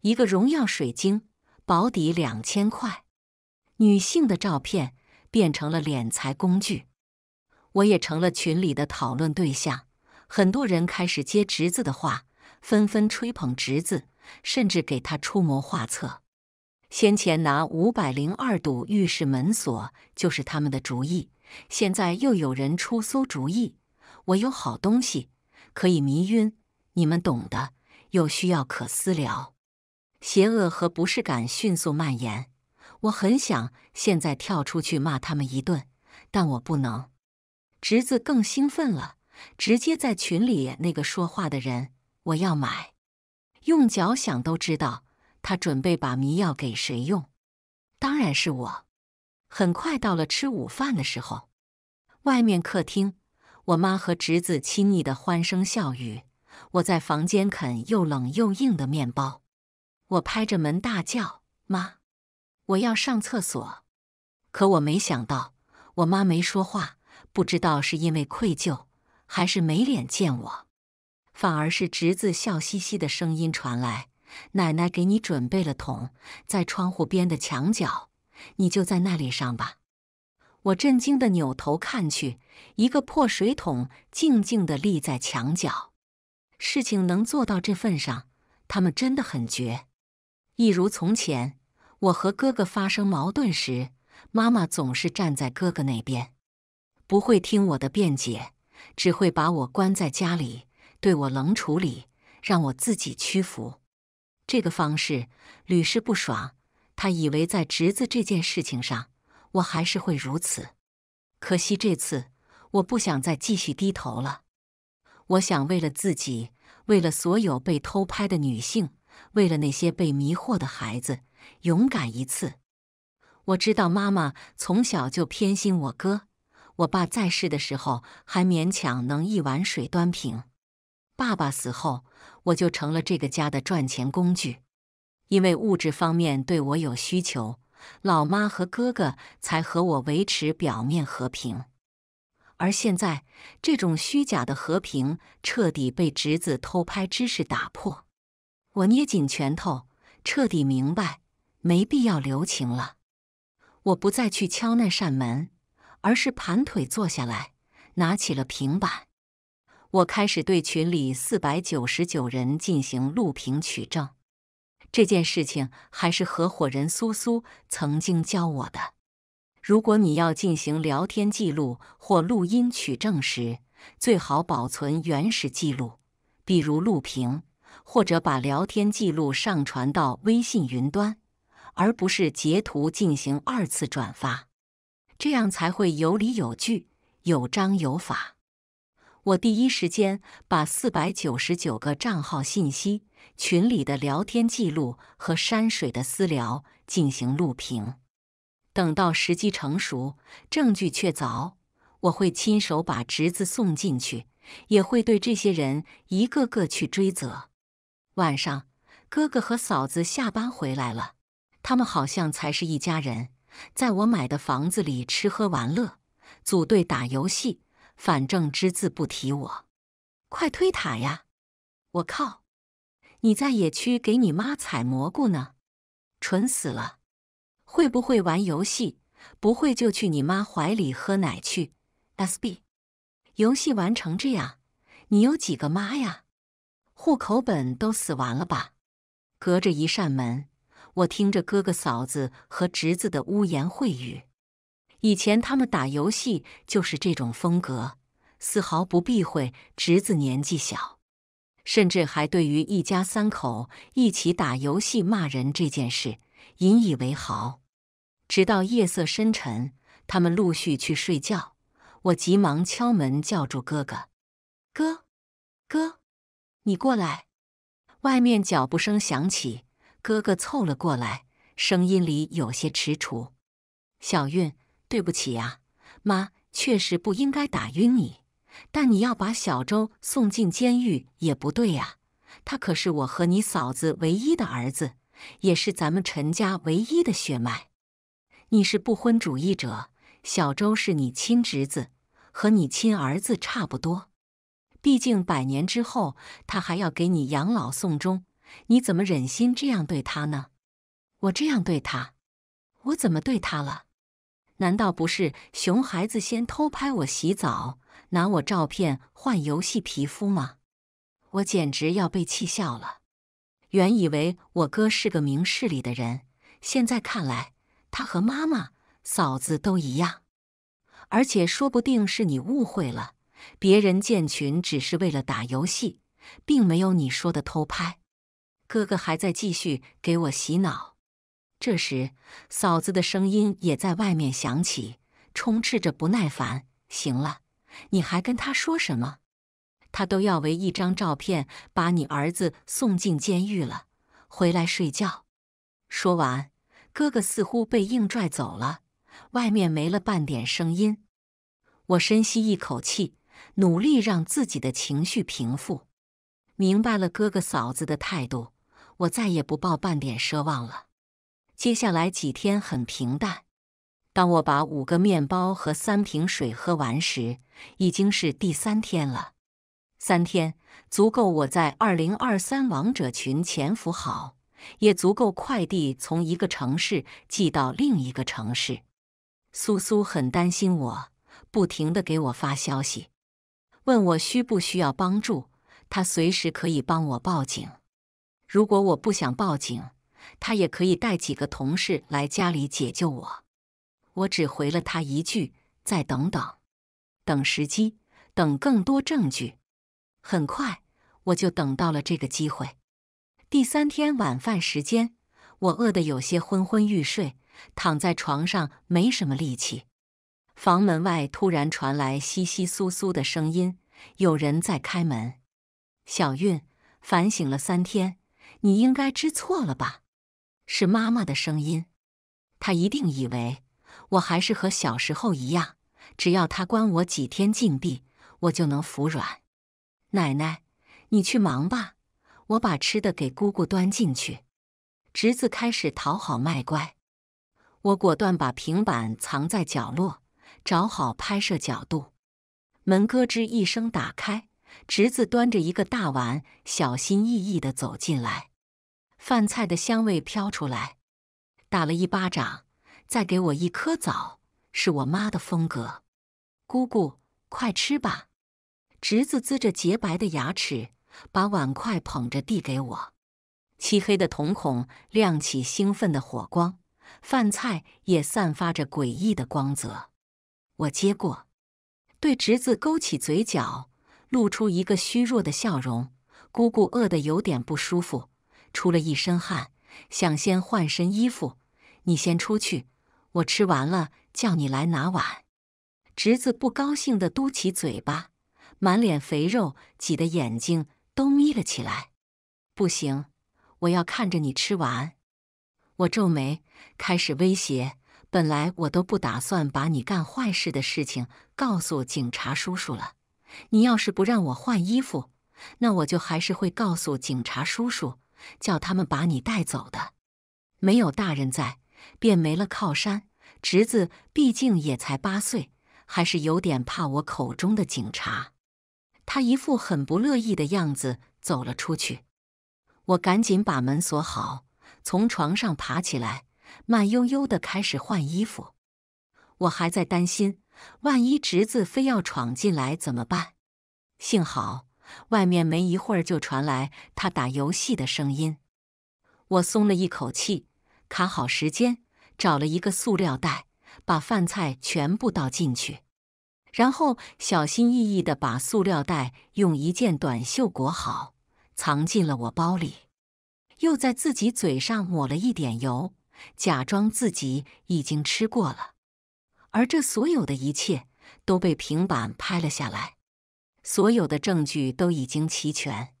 一个荣耀水晶保底两千块。女性的照片变成了敛财工具，我也成了群里的讨论对象。很多人开始接侄子的话，纷纷吹捧侄子，甚至给他出谋划策。先前拿五百零二堵浴室门锁就是他们的主意，现在又有人出馊主意。我有好东西可以迷晕，你们懂的。有需要可私聊。邪恶和不适感迅速蔓延。我很想现在跳出去骂他们一顿，但我不能。侄子更兴奋了，直接在群里那个说话的人，我要买。用脚想都知道。他准备把迷药给谁用？当然是我。很快到了吃午饭的时候，外面客厅，我妈和侄子亲昵的欢声笑语。我在房间啃又冷又硬的面包。我拍着门大叫：“妈，我要上厕所！”可我没想到，我妈没说话，不知道是因为愧疚还是没脸见我，反而是侄子笑嘻嘻的声音传来。奶奶给你准备了桶，在窗户边的墙角，你就在那里上吧。我震惊地扭头看去，一个破水桶静静地立在墙角。事情能做到这份上，他们真的很绝。一如从前，我和哥哥发生矛盾时，妈妈总是站在哥哥那边，不会听我的辩解，只会把我关在家里，对我冷处理，让我自己屈服。这个方式屡试不爽，他以为在侄子这件事情上我还是会如此。可惜这次我不想再继续低头了。我想为了自己，为了所有被偷拍的女性，为了那些被迷惑的孩子，勇敢一次。我知道妈妈从小就偏心我哥，我爸在世的时候还勉强能一碗水端平。爸爸死后，我就成了这个家的赚钱工具，因为物质方面对我有需求，老妈和哥哥才和我维持表面和平。而现在，这种虚假的和平彻底被侄子偷拍知识打破。我捏紧拳头，彻底明白，没必要留情了。我不再去敲那扇门，而是盘腿坐下来，拿起了平板。我开始对群里四百九十九人进行录屏取证，这件事情还是合伙人苏苏曾经教我的。如果你要进行聊天记录或录音取证时，最好保存原始记录，比如录屏，或者把聊天记录上传到微信云端，而不是截图进行二次转发，这样才会有理有据、有章有法。我第一时间把四百九十九个账号信息、群里的聊天记录和山水的私聊进行录屏。等到时机成熟、证据确凿，我会亲手把侄子送进去，也会对这些人一个个去追责。晚上，哥哥和嫂子下班回来了，他们好像才是一家人，在我买的房子里吃喝玩乐，组队打游戏。反正只字不提我，快推塔呀！我靠，你在野区给你妈采蘑菇呢，蠢死了！会不会玩游戏？不会就去你妈怀里喝奶去！SB，游戏玩成这样，你有几个妈呀？户口本都死完了吧？隔着一扇门，我听着哥哥嫂子和侄子的污言秽语。以前他们打游戏就是这种风格，丝毫不避讳侄子年纪小，甚至还对于一家三口一起打游戏骂人这件事引以为豪。直到夜色深沉，他们陆续去睡觉，我急忙敲门叫住哥哥：“哥，哥，你过来！”外面脚步声响起，哥哥凑了过来，声音里有些迟蹰：“小韵。”对不起呀，妈，确实不应该打晕你。但你要把小周送进监狱也不对呀，他可是我和你嫂子唯一的儿子，也是咱们陈家唯一的血脉。你是不婚主义者，小周是你亲侄子，和你亲儿子差不多。毕竟百年之后，他还要给你养老送终，你怎么忍心这样对他呢？我这样对他，我怎么对他了？难道不是熊孩子先偷拍我洗澡，拿我照片换游戏皮肤吗？我简直要被气笑了。原以为我哥是个明事理的人，现在看来他和妈妈、嫂子都一样。而且说不定是你误会了，别人建群只是为了打游戏，并没有你说的偷拍。哥哥还在继续给我洗脑。这时，嫂子的声音也在外面响起，充斥着不耐烦：“行了，你还跟他说什么？他都要为一张照片把你儿子送进监狱了。”回来睡觉。说完，哥哥似乎被硬拽走了，外面没了半点声音。我深吸一口气，努力让自己的情绪平复。明白了哥哥嫂子的态度，我再也不抱半点奢望了。接下来几天很平淡。当我把五个面包和三瓶水喝完时，已经是第三天了。三天足够我在二零二三王者群潜伏好，也足够快递从一个城市寄到另一个城市。苏苏很担心我，不停的给我发消息，问我需不需要帮助，他随时可以帮我报警。如果我不想报警。他也可以带几个同事来家里解救我，我只回了他一句：“再等等，等时机，等更多证据。”很快我就等到了这个机会。第三天晚饭时间，我饿得有些昏昏欲睡，躺在床上没什么力气。房门外突然传来窸窸窣窣的声音，有人在开门。小韵，反省了三天，你应该知错了吧？是妈妈的声音，她一定以为我还是和小时候一样，只要她关我几天禁闭，我就能服软。奶奶，你去忙吧，我把吃的给姑姑端进去。侄子开始讨好卖乖，我果断把平板藏在角落，找好拍摄角度。门咯吱一声打开，侄子端着一个大碗，小心翼翼的走进来。饭菜的香味飘出来，打了一巴掌，再给我一颗枣，是我妈的风格。姑姑，快吃吧！侄子呲着洁白的牙齿，把碗筷捧着递给我，漆黑的瞳孔亮起兴奋的火光，饭菜也散发着诡异的光泽。我接过，对侄子勾起嘴角，露出一个虚弱的笑容。姑姑饿得有点不舒服。出了一身汗，想先换身衣服。你先出去，我吃完了叫你来拿碗。侄子不高兴地嘟起嘴巴，满脸肥肉挤得眼睛都眯了起来。不行，我要看着你吃完。我皱眉，开始威胁。本来我都不打算把你干坏事的事情告诉警察叔叔了，你要是不让我换衣服，那我就还是会告诉警察叔叔。叫他们把你带走的，没有大人在，便没了靠山。侄子毕竟也才八岁，还是有点怕我口中的警察。他一副很不乐意的样子走了出去。我赶紧把门锁好，从床上爬起来，慢悠悠地开始换衣服。我还在担心，万一侄子非要闯进来怎么办？幸好。外面没一会儿就传来他打游戏的声音，我松了一口气，卡好时间，找了一个塑料袋，把饭菜全部倒进去，然后小心翼翼地把塑料袋用一件短袖裹好，藏进了我包里，又在自己嘴上抹了一点油，假装自己已经吃过了，而这所有的一切都被平板拍了下来。所有的证据都已经齐全，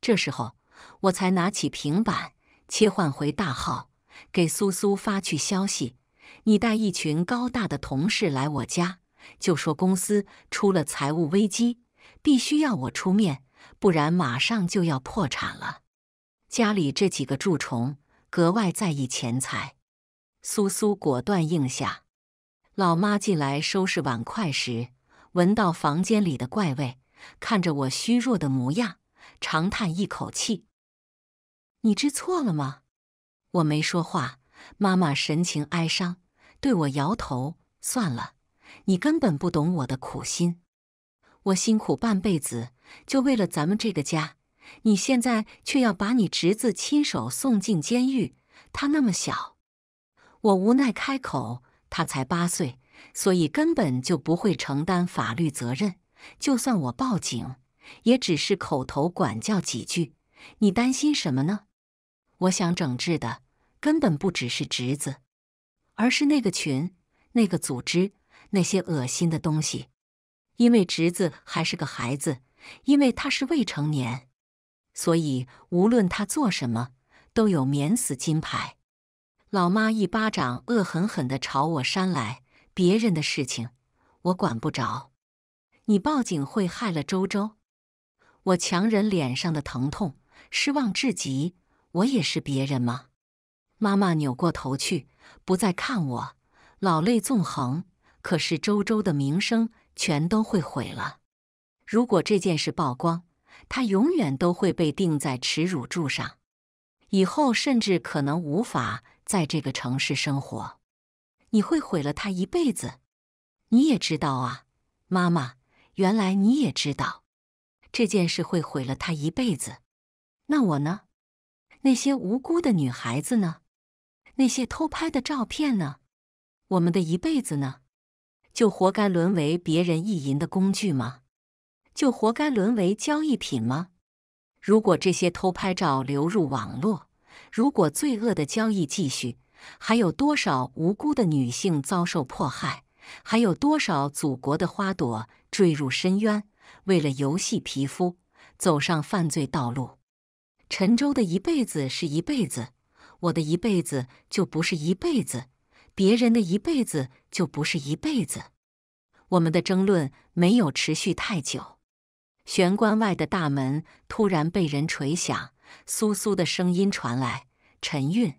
这时候我才拿起平板，切换回大号，给苏苏发去消息：“你带一群高大的同事来我家，就说公司出了财务危机，必须要我出面，不然马上就要破产了。家里这几个蛀虫格外在意钱财。”苏苏果断应下。老妈进来收拾碗筷时。闻到房间里的怪味，看着我虚弱的模样，长叹一口气：“你知错了吗？”我没说话。妈妈神情哀伤，对我摇头：“算了，你根本不懂我的苦心。我辛苦半辈子，就为了咱们这个家。你现在却要把你侄子亲手送进监狱。他那么小。”我无奈开口：“他才八岁。”所以根本就不会承担法律责任，就算我报警，也只是口头管教几句。你担心什么呢？我想整治的根本不只是侄子，而是那个群、那个组织、那些恶心的东西。因为侄子还是个孩子，因为他是未成年，所以无论他做什么，都有免死金牌。老妈一巴掌恶狠狠地朝我扇来。别人的事情，我管不着。你报警会害了周周。我强忍脸上的疼痛，失望至极。我也是别人吗？妈妈扭过头去，不再看我，老泪纵横。可是周周的名声全都会毁了。如果这件事曝光，他永远都会被钉在耻辱柱上，以后甚至可能无法在这个城市生活。你会毁了他一辈子，你也知道啊，妈妈。原来你也知道这件事会毁了他一辈子。那我呢？那些无辜的女孩子呢？那些偷拍的照片呢？我们的一辈子呢？就活该沦为别人意淫的工具吗？就活该沦为交易品吗？如果这些偷拍照流入网络，如果罪恶的交易继续……还有多少无辜的女性遭受迫害？还有多少祖国的花朵坠入深渊？为了游戏皮肤，走上犯罪道路。陈舟的一辈子是一辈子，我的一辈子就不是一辈子，别人的一辈子就不是一辈子。我们的争论没有持续太久。玄关外的大门突然被人捶响，苏苏的声音传来：“陈韵。”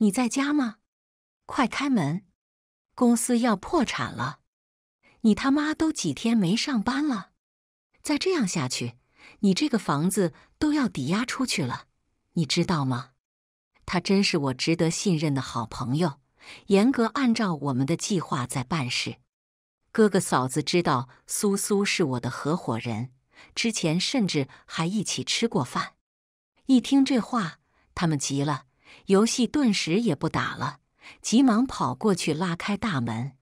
你在家吗？快开门！公司要破产了，你他妈都几天没上班了！再这样下去，你这个房子都要抵押出去了，你知道吗？他真是我值得信任的好朋友，严格按照我们的计划在办事。哥哥嫂子知道苏苏是我的合伙人，之前甚至还一起吃过饭。一听这话，他们急了。游戏顿时也不打了，急忙跑过去拉开大门。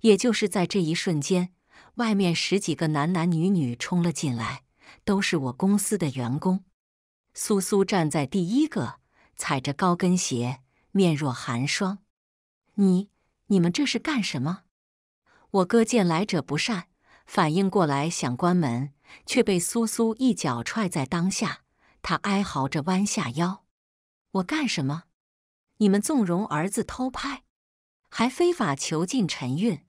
也就是在这一瞬间，外面十几个男男女女冲了进来，都是我公司的员工。苏苏站在第一个，踩着高跟鞋，面若寒霜。你你们这是干什么？我哥见来者不善，反应过来想关门，却被苏苏一脚踹在当下，他哀嚎着弯下腰。我干什么？你们纵容儿子偷拍，还非法囚禁陈韵，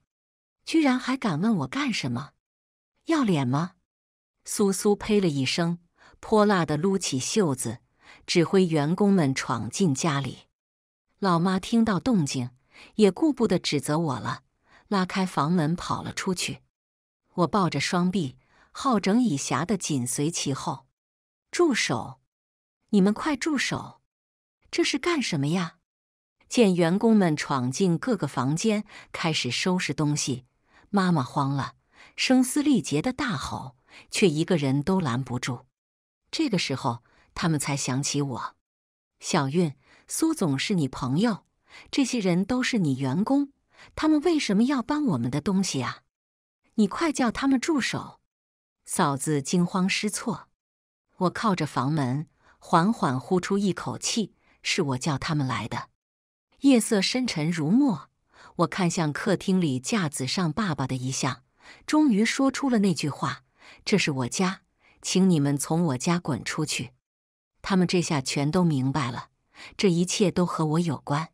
居然还敢问我干什么？要脸吗？苏苏呸了一声，泼辣的撸起袖子，指挥员工们闯进家里。老妈听到动静，也顾不得指责我了，拉开房门跑了出去。我抱着双臂，好整以暇的紧随其后。住手！你们快住手！这是干什么呀？见员工们闯进各个房间，开始收拾东西，妈妈慌了，声嘶力竭的大吼，却一个人都拦不住。这个时候，他们才想起我。小韵，苏总是你朋友，这些人都是你员工，他们为什么要搬我们的东西啊？你快叫他们住手！嫂子惊慌失措。我靠着房门，缓缓呼出一口气。是我叫他们来的。夜色深沉如墨，我看向客厅里架子上爸爸的遗像，终于说出了那句话：“这是我家，请你们从我家滚出去。”他们这下全都明白了，这一切都和我有关。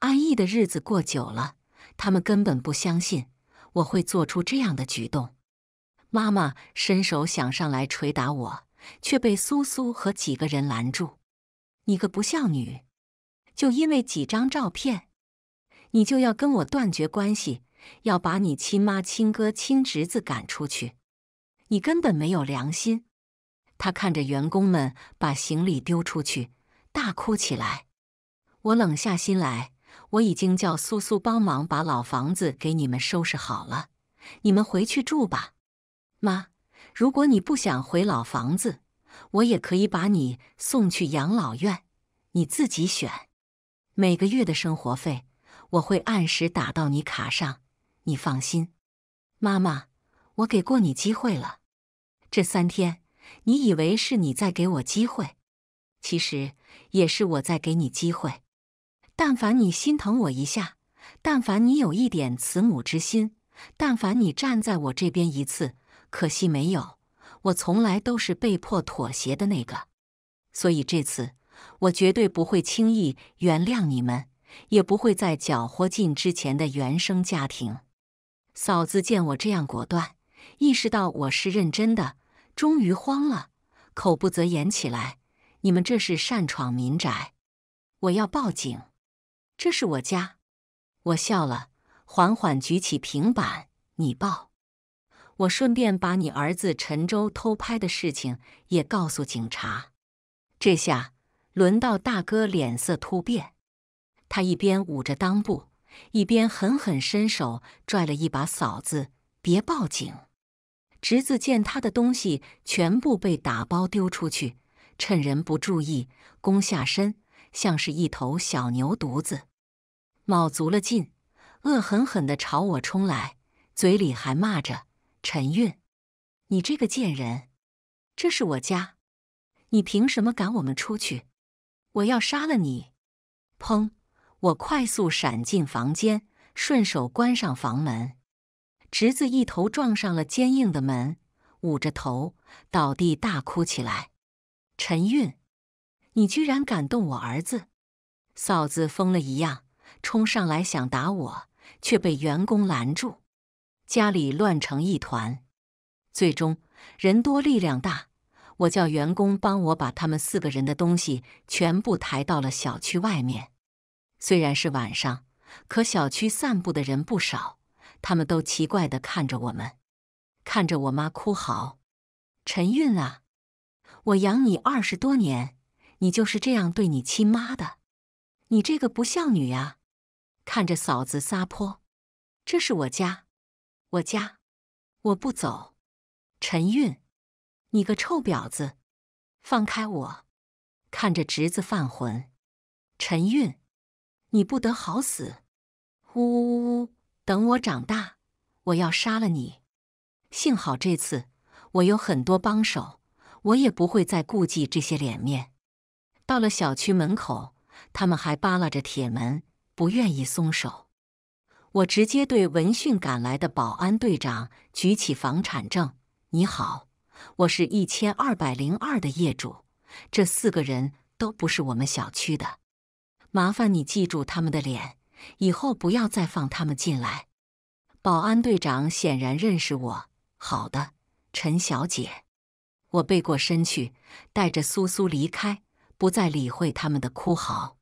安逸的日子过久了，他们根本不相信我会做出这样的举动。妈妈伸手想上来捶打我，却被苏苏和几个人拦住。你个不孝女，就因为几张照片，你就要跟我断绝关系，要把你亲妈、亲哥、亲侄子赶出去？你根本没有良心！他看着员工们把行李丢出去，大哭起来。我冷下心来，我已经叫苏苏帮忙把老房子给你们收拾好了，你们回去住吧。妈，如果你不想回老房子。我也可以把你送去养老院，你自己选。每个月的生活费我会按时打到你卡上，你放心。妈妈，我给过你机会了。这三天，你以为是你在给我机会，其实也是我在给你机会。但凡你心疼我一下，但凡你有一点慈母之心，但凡你站在我这边一次，可惜没有。我从来都是被迫妥协的那个，所以这次我绝对不会轻易原谅你们，也不会再搅和进之前的原生家庭。嫂子见我这样果断，意识到我是认真的，终于慌了，口不择言起来：“你们这是擅闯民宅，我要报警！这是我家。”我笑了，缓缓举起平板：“你报。”我顺便把你儿子陈州偷拍的事情也告诉警察。这下轮到大哥脸色突变，他一边捂着裆部，一边狠狠伸手拽了一把嫂子：“别报警！”侄子见他的东西全部被打包丢出去，趁人不注意，弓下身，像是一头小牛犊子，卯足了劲，恶狠狠的朝我冲来，嘴里还骂着。陈韵，你这个贱人！这是我家，你凭什么赶我们出去？我要杀了你！砰！我快速闪进房间，顺手关上房门。侄子一头撞上了坚硬的门，捂着头倒地大哭起来。陈韵，你居然敢动我儿子！嫂子疯了一样冲上来想打我，却被员工拦住。家里乱成一团，最终人多力量大，我叫员工帮我把他们四个人的东西全部抬到了小区外面。虽然是晚上，可小区散步的人不少，他们都奇怪地看着我们，看着我妈哭嚎：“陈韵啊，我养你二十多年，你就是这样对你亲妈的？你这个不孝女啊！”看着嫂子撒泼，这是我家。我家，我不走。陈韵，你个臭婊子，放开我！看着侄子犯浑，陈韵，你不得好死！呜呜呜！等我长大，我要杀了你！幸好这次我有很多帮手，我也不会再顾忌这些脸面。到了小区门口，他们还扒拉着铁门，不愿意松手。我直接对闻讯赶来的保安队长举起房产证：“你好，我是一千二百零二的业主，这四个人都不是我们小区的，麻烦你记住他们的脸，以后不要再放他们进来。”保安队长显然认识我。“好的，陈小姐。”我背过身去，带着苏苏离开，不再理会他们的哭嚎。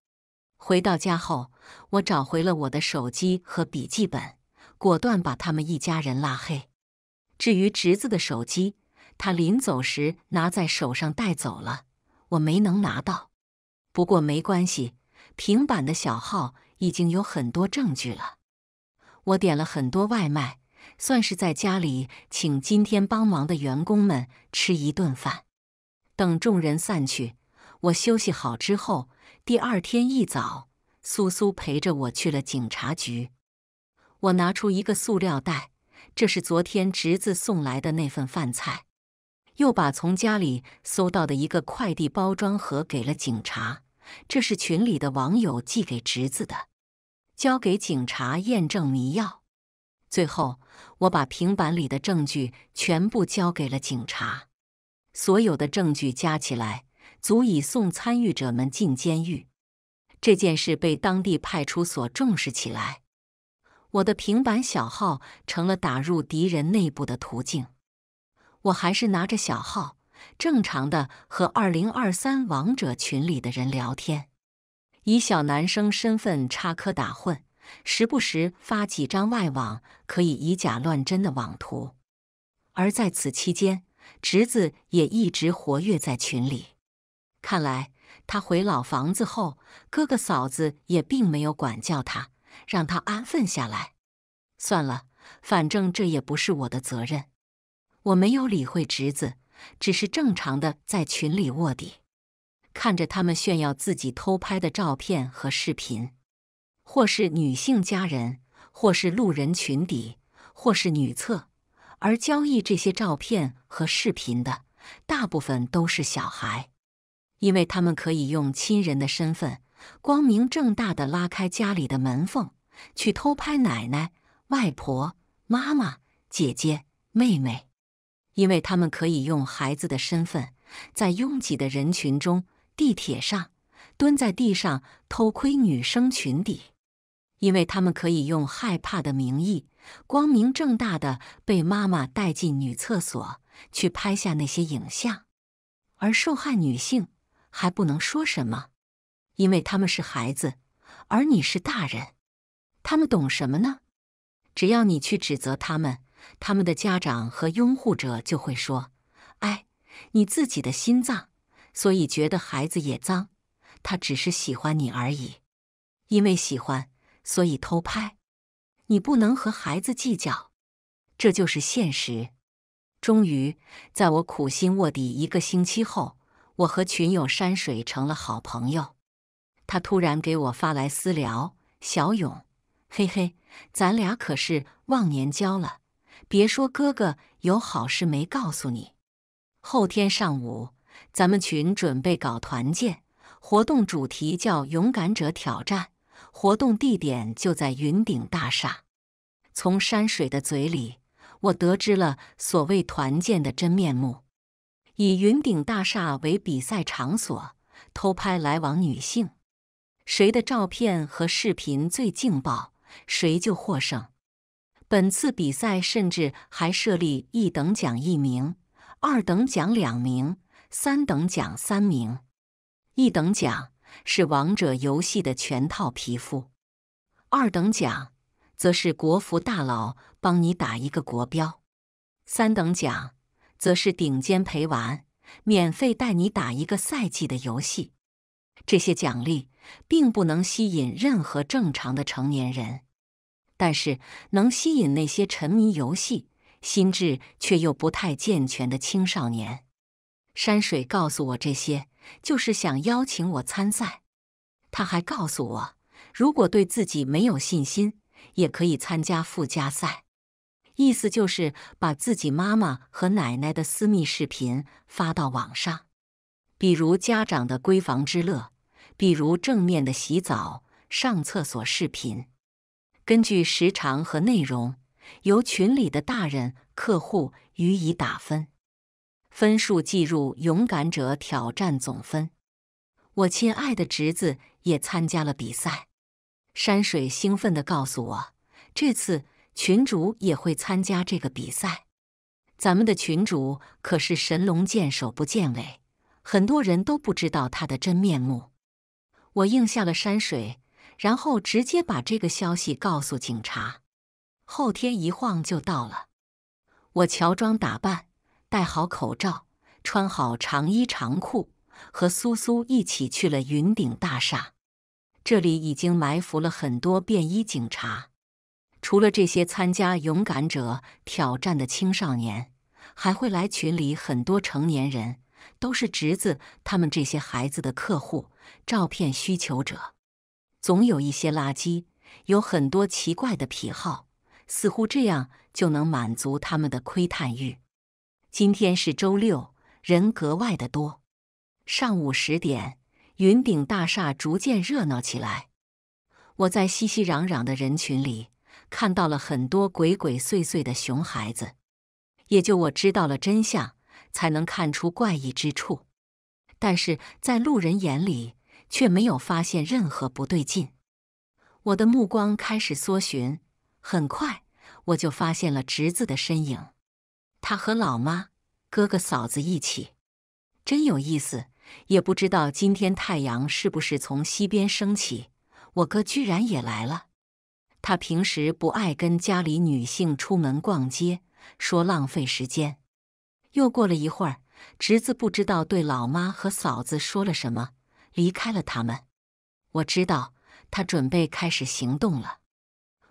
回到家后，我找回了我的手机和笔记本，果断把他们一家人拉黑。至于侄子的手机，他临走时拿在手上带走了，我没能拿到。不过没关系，平板的小号已经有很多证据了。我点了很多外卖，算是在家里请今天帮忙的员工们吃一顿饭。等众人散去，我休息好之后。第二天一早，苏苏陪着我去了警察局。我拿出一个塑料袋，这是昨天侄子送来的那份饭菜，又把从家里搜到的一个快递包装盒给了警察，这是群里的网友寄给侄子的，交给警察验证迷药。最后，我把平板里的证据全部交给了警察，所有的证据加起来。足以送参与者们进监狱。这件事被当地派出所重视起来。我的平板小号成了打入敌人内部的途径。我还是拿着小号，正常的和二零二三王者群里的人聊天，以小男生身份插科打诨，时不时发几张外网可以以假乱真的网图。而在此期间，侄子也一直活跃在群里。看来他回老房子后，哥哥嫂子也并没有管教他，让他安分下来。算了，反正这也不是我的责任。我没有理会侄子，只是正常的在群里卧底，看着他们炫耀自己偷拍的照片和视频，或是女性家人，或是路人群底，或是女厕，而交易这些照片和视频的，大部分都是小孩。因为他们可以用亲人的身份，光明正大的拉开家里的门缝，去偷拍奶奶、外婆、妈妈、姐姐、妹妹；因为他们可以用孩子的身份，在拥挤的人群中、地铁上，蹲在地上偷窥女生裙底；因为他们可以用害怕的名义，光明正大的被妈妈带进女厕所去拍下那些影像，而受害女性。还不能说什么，因为他们是孩子，而你是大人，他们懂什么呢？只要你去指责他们，他们的家长和拥护者就会说：“哎，你自己的心脏，所以觉得孩子也脏，他只是喜欢你而已，因为喜欢，所以偷拍。”你不能和孩子计较，这就是现实。终于，在我苦心卧底一个星期后。我和群友山水成了好朋友，他突然给我发来私聊：“小勇，嘿嘿，咱俩可是忘年交了。别说哥哥有好事没告诉你，后天上午咱们群准备搞团建，活动主题叫‘勇敢者挑战’，活动地点就在云顶大厦。从山水的嘴里，我得知了所谓团建的真面目。”以云顶大厦为比赛场所，偷拍来往女性，谁的照片和视频最劲爆，谁就获胜。本次比赛甚至还设立一等奖一名，二等奖两名，三等奖三名。一等奖是王者游戏的全套皮肤，二等奖则是国服大佬帮你打一个国标，三等奖。则是顶尖陪玩，免费带你打一个赛季的游戏。这些奖励并不能吸引任何正常的成年人，但是能吸引那些沉迷游戏、心智却又不太健全的青少年。山水告诉我这些，就是想邀请我参赛。他还告诉我，如果对自己没有信心，也可以参加附加赛。意思就是把自己妈妈和奶奶的私密视频发到网上，比如家长的闺房之乐，比如正面的洗澡、上厕所视频。根据时长和内容，由群里的大人客户予以打分，分数计入勇敢者挑战总分。我亲爱的侄子也参加了比赛，山水兴奋地告诉我，这次。群主也会参加这个比赛，咱们的群主可是神龙见首不见尾，很多人都不知道他的真面目。我应下了山水，然后直接把这个消息告诉警察。后天一晃就到了，我乔装打扮，戴好口罩，穿好长衣长裤，和苏苏一起去了云顶大厦。这里已经埋伏了很多便衣警察。除了这些参加勇敢者挑战的青少年，还会来群里很多成年人，都是侄子他们这些孩子的客户，照片需求者，总有一些垃圾，有很多奇怪的癖好，似乎这样就能满足他们的窥探欲。今天是周六，人格外的多。上午十点，云顶大厦逐渐热闹起来，我在熙熙攘攘的人群里。看到了很多鬼鬼祟祟的熊孩子，也就我知道了真相，才能看出怪异之处。但是在路人眼里，却没有发现任何不对劲。我的目光开始搜寻，很快我就发现了侄子的身影。他和老妈、哥哥、嫂子一起，真有意思。也不知道今天太阳是不是从西边升起，我哥居然也来了。他平时不爱跟家里女性出门逛街，说浪费时间。又过了一会儿，侄子不知道对老妈和嫂子说了什么，离开了他们。我知道他准备开始行动了。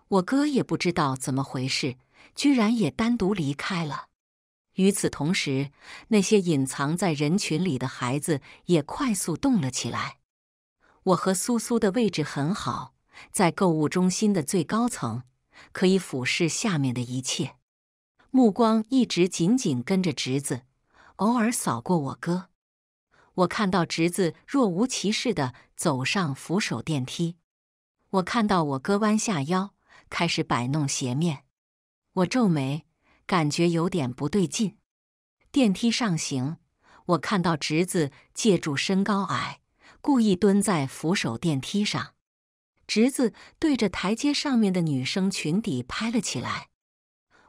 我哥也不知道怎么回事，居然也单独离开了。与此同时，那些隐藏在人群里的孩子也快速动了起来。我和苏苏的位置很好。在购物中心的最高层，可以俯视下面的一切。目光一直紧紧跟着侄子，偶尔扫过我哥。我看到侄子若无其事地走上扶手电梯，我看到我哥弯下腰开始摆弄鞋面。我皱眉，感觉有点不对劲。电梯上行，我看到侄子借助身高矮，故意蹲在扶手电梯上。侄子对着台阶上面的女生裙底拍了起来。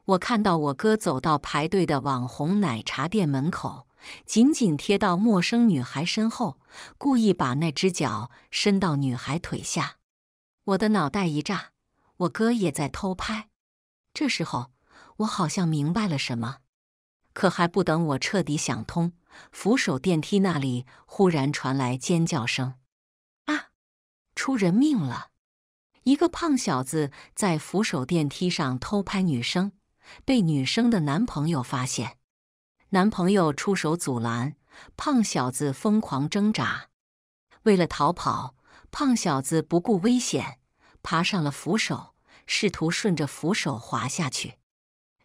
我看到我哥走到排队的网红奶茶店门口，紧紧贴到陌生女孩身后，故意把那只脚伸到女孩腿下。我的脑袋一炸，我哥也在偷拍。这时候我好像明白了什么，可还不等我彻底想通，扶手电梯那里忽然传来尖叫声：“啊！出人命了！”一个胖小子在扶手电梯上偷拍女生，被女生的男朋友发现。男朋友出手阻拦，胖小子疯狂挣扎。为了逃跑，胖小子不顾危险，爬上了扶手，试图顺着扶手滑下去。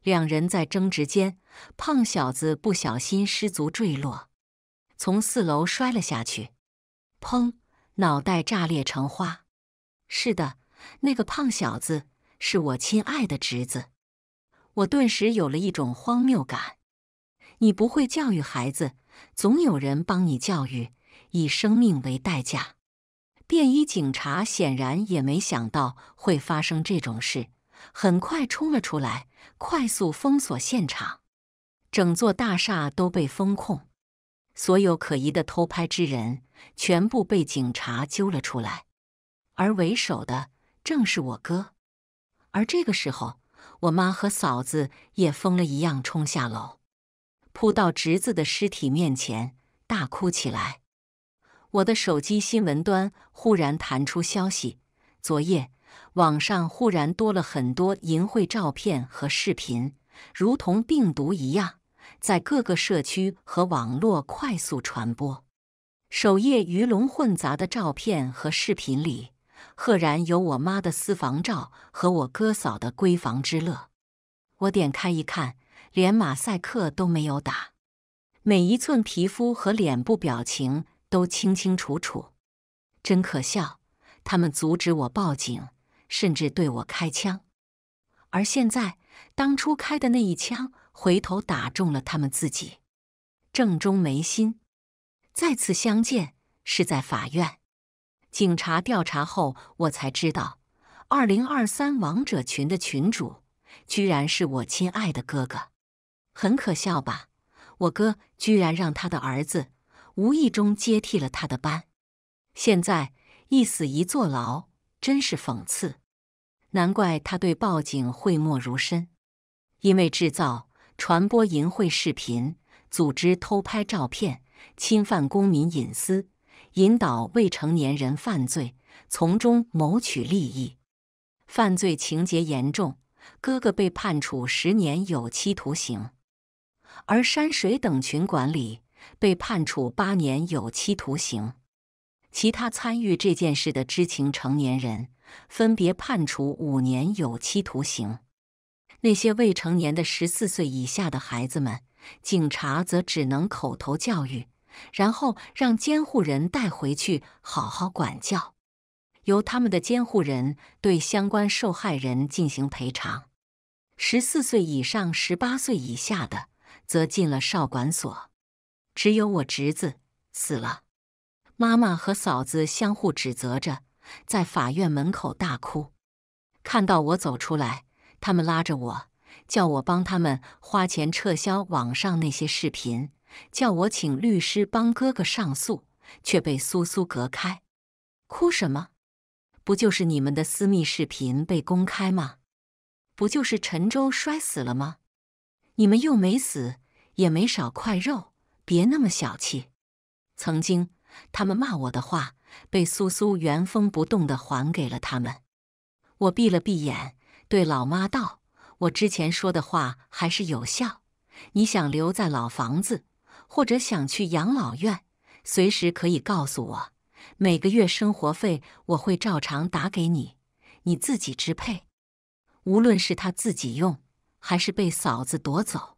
两人在争执间，胖小子不小心失足坠落，从四楼摔了下去，砰！脑袋炸裂成花。是的。那个胖小子是我亲爱的侄子，我顿时有了一种荒谬感。你不会教育孩子，总有人帮你教育，以生命为代价。便衣警察显然也没想到会发生这种事，很快冲了出来，快速封锁现场，整座大厦都被封控，所有可疑的偷拍之人全部被警察揪了出来，而为首的。正是我哥，而这个时候，我妈和嫂子也疯了一样冲下楼，扑到侄子的尸体面前大哭起来。我的手机新闻端忽然弹出消息：昨夜网上忽然多了很多淫秽照片和视频，如同病毒一样，在各个社区和网络快速传播。首页鱼龙混杂的照片和视频里。赫然有我妈的私房照和我哥嫂的闺房之乐，我点开一看，连马赛克都没有打，每一寸皮肤和脸部表情都清清楚楚，真可笑！他们阻止我报警，甚至对我开枪，而现在当初开的那一枪，回头打中了他们自己，正中眉心。再次相见是在法院。警察调查后，我才知道，二零二三王者群的群主居然是我亲爱的哥哥，很可笑吧？我哥居然让他的儿子无意中接替了他的班，现在一死一坐牢，真是讽刺。难怪他对报警讳莫如深，因为制造、传播淫秽视频，组织偷拍照片，侵犯公民隐私。引导未成年人犯罪，从中谋取利益，犯罪情节严重，哥哥被判处十年有期徒刑，而山水等群管理被判处八年有期徒刑，其他参与这件事的知情成年人分别判处五年有期徒刑。那些未成年的十四岁以下的孩子们，警察则只能口头教育。然后让监护人带回去好好管教，由他们的监护人对相关受害人进行赔偿。十四岁以上、十八岁以下的则进了少管所。只有我侄子死了，妈妈和嫂子相互指责着，在法院门口大哭。看到我走出来，他们拉着我，叫我帮他们花钱撤销网上那些视频。叫我请律师帮哥哥上诉，却被苏苏隔开。哭什么？不就是你们的私密视频被公开吗？不就是陈舟摔死了吗？你们又没死，也没少块肉，别那么小气。曾经他们骂我的话，被苏苏原封不动地还给了他们。我闭了闭眼，对老妈道：“我之前说的话还是有效。你想留在老房子？”或者想去养老院，随时可以告诉我。每个月生活费我会照常打给你，你自己支配。无论是他自己用，还是被嫂子夺走，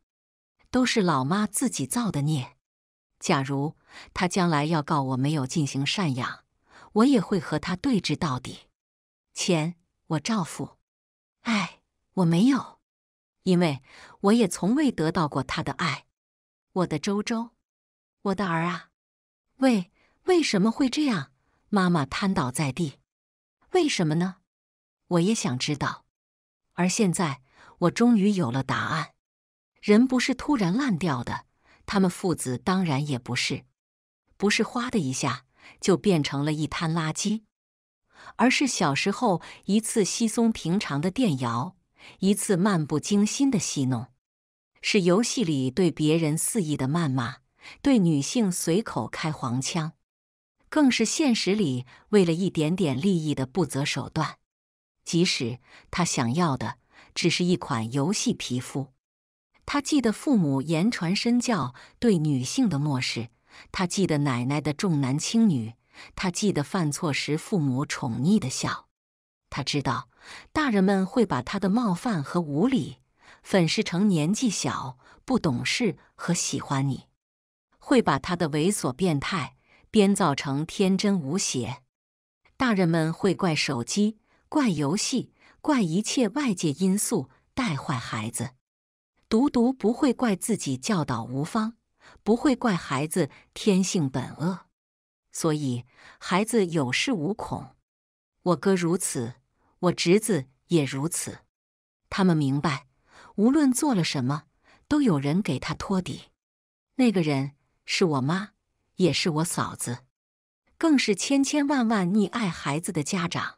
都是老妈自己造的孽。假如他将来要告我没有进行赡养，我也会和他对峙到底。钱我照付，爱我没有，因为我也从未得到过他的爱。我的周周，我的儿啊，为为什么会这样？妈妈瘫倒在地，为什么呢？我也想知道。而现在，我终于有了答案。人不是突然烂掉的，他们父子当然也不是，不是哗的一下就变成了一滩垃圾，而是小时候一次稀松平常的电摇，一次漫不经心的戏弄。是游戏里对别人肆意的谩骂，对女性随口开黄腔，更是现实里为了一点点利益的不择手段。即使他想要的只是一款游戏皮肤，他记得父母言传身教对女性的漠视，他记得奶奶的重男轻女，他记得犯错时父母宠溺的笑。他知道大人们会把他的冒犯和无理。粉饰成年纪小不懂事和喜欢你，会把他的猥琐变态编造成天真无邪。大人们会怪手机、怪游戏、怪一切外界因素带坏孩子，独独不会怪自己教导无方，不会怪孩子天性本恶，所以孩子有恃无恐。我哥如此，我侄子也如此，他们明白。无论做了什么，都有人给他托底。那个人是我妈，也是我嫂子，更是千千万万溺爱孩子的家长。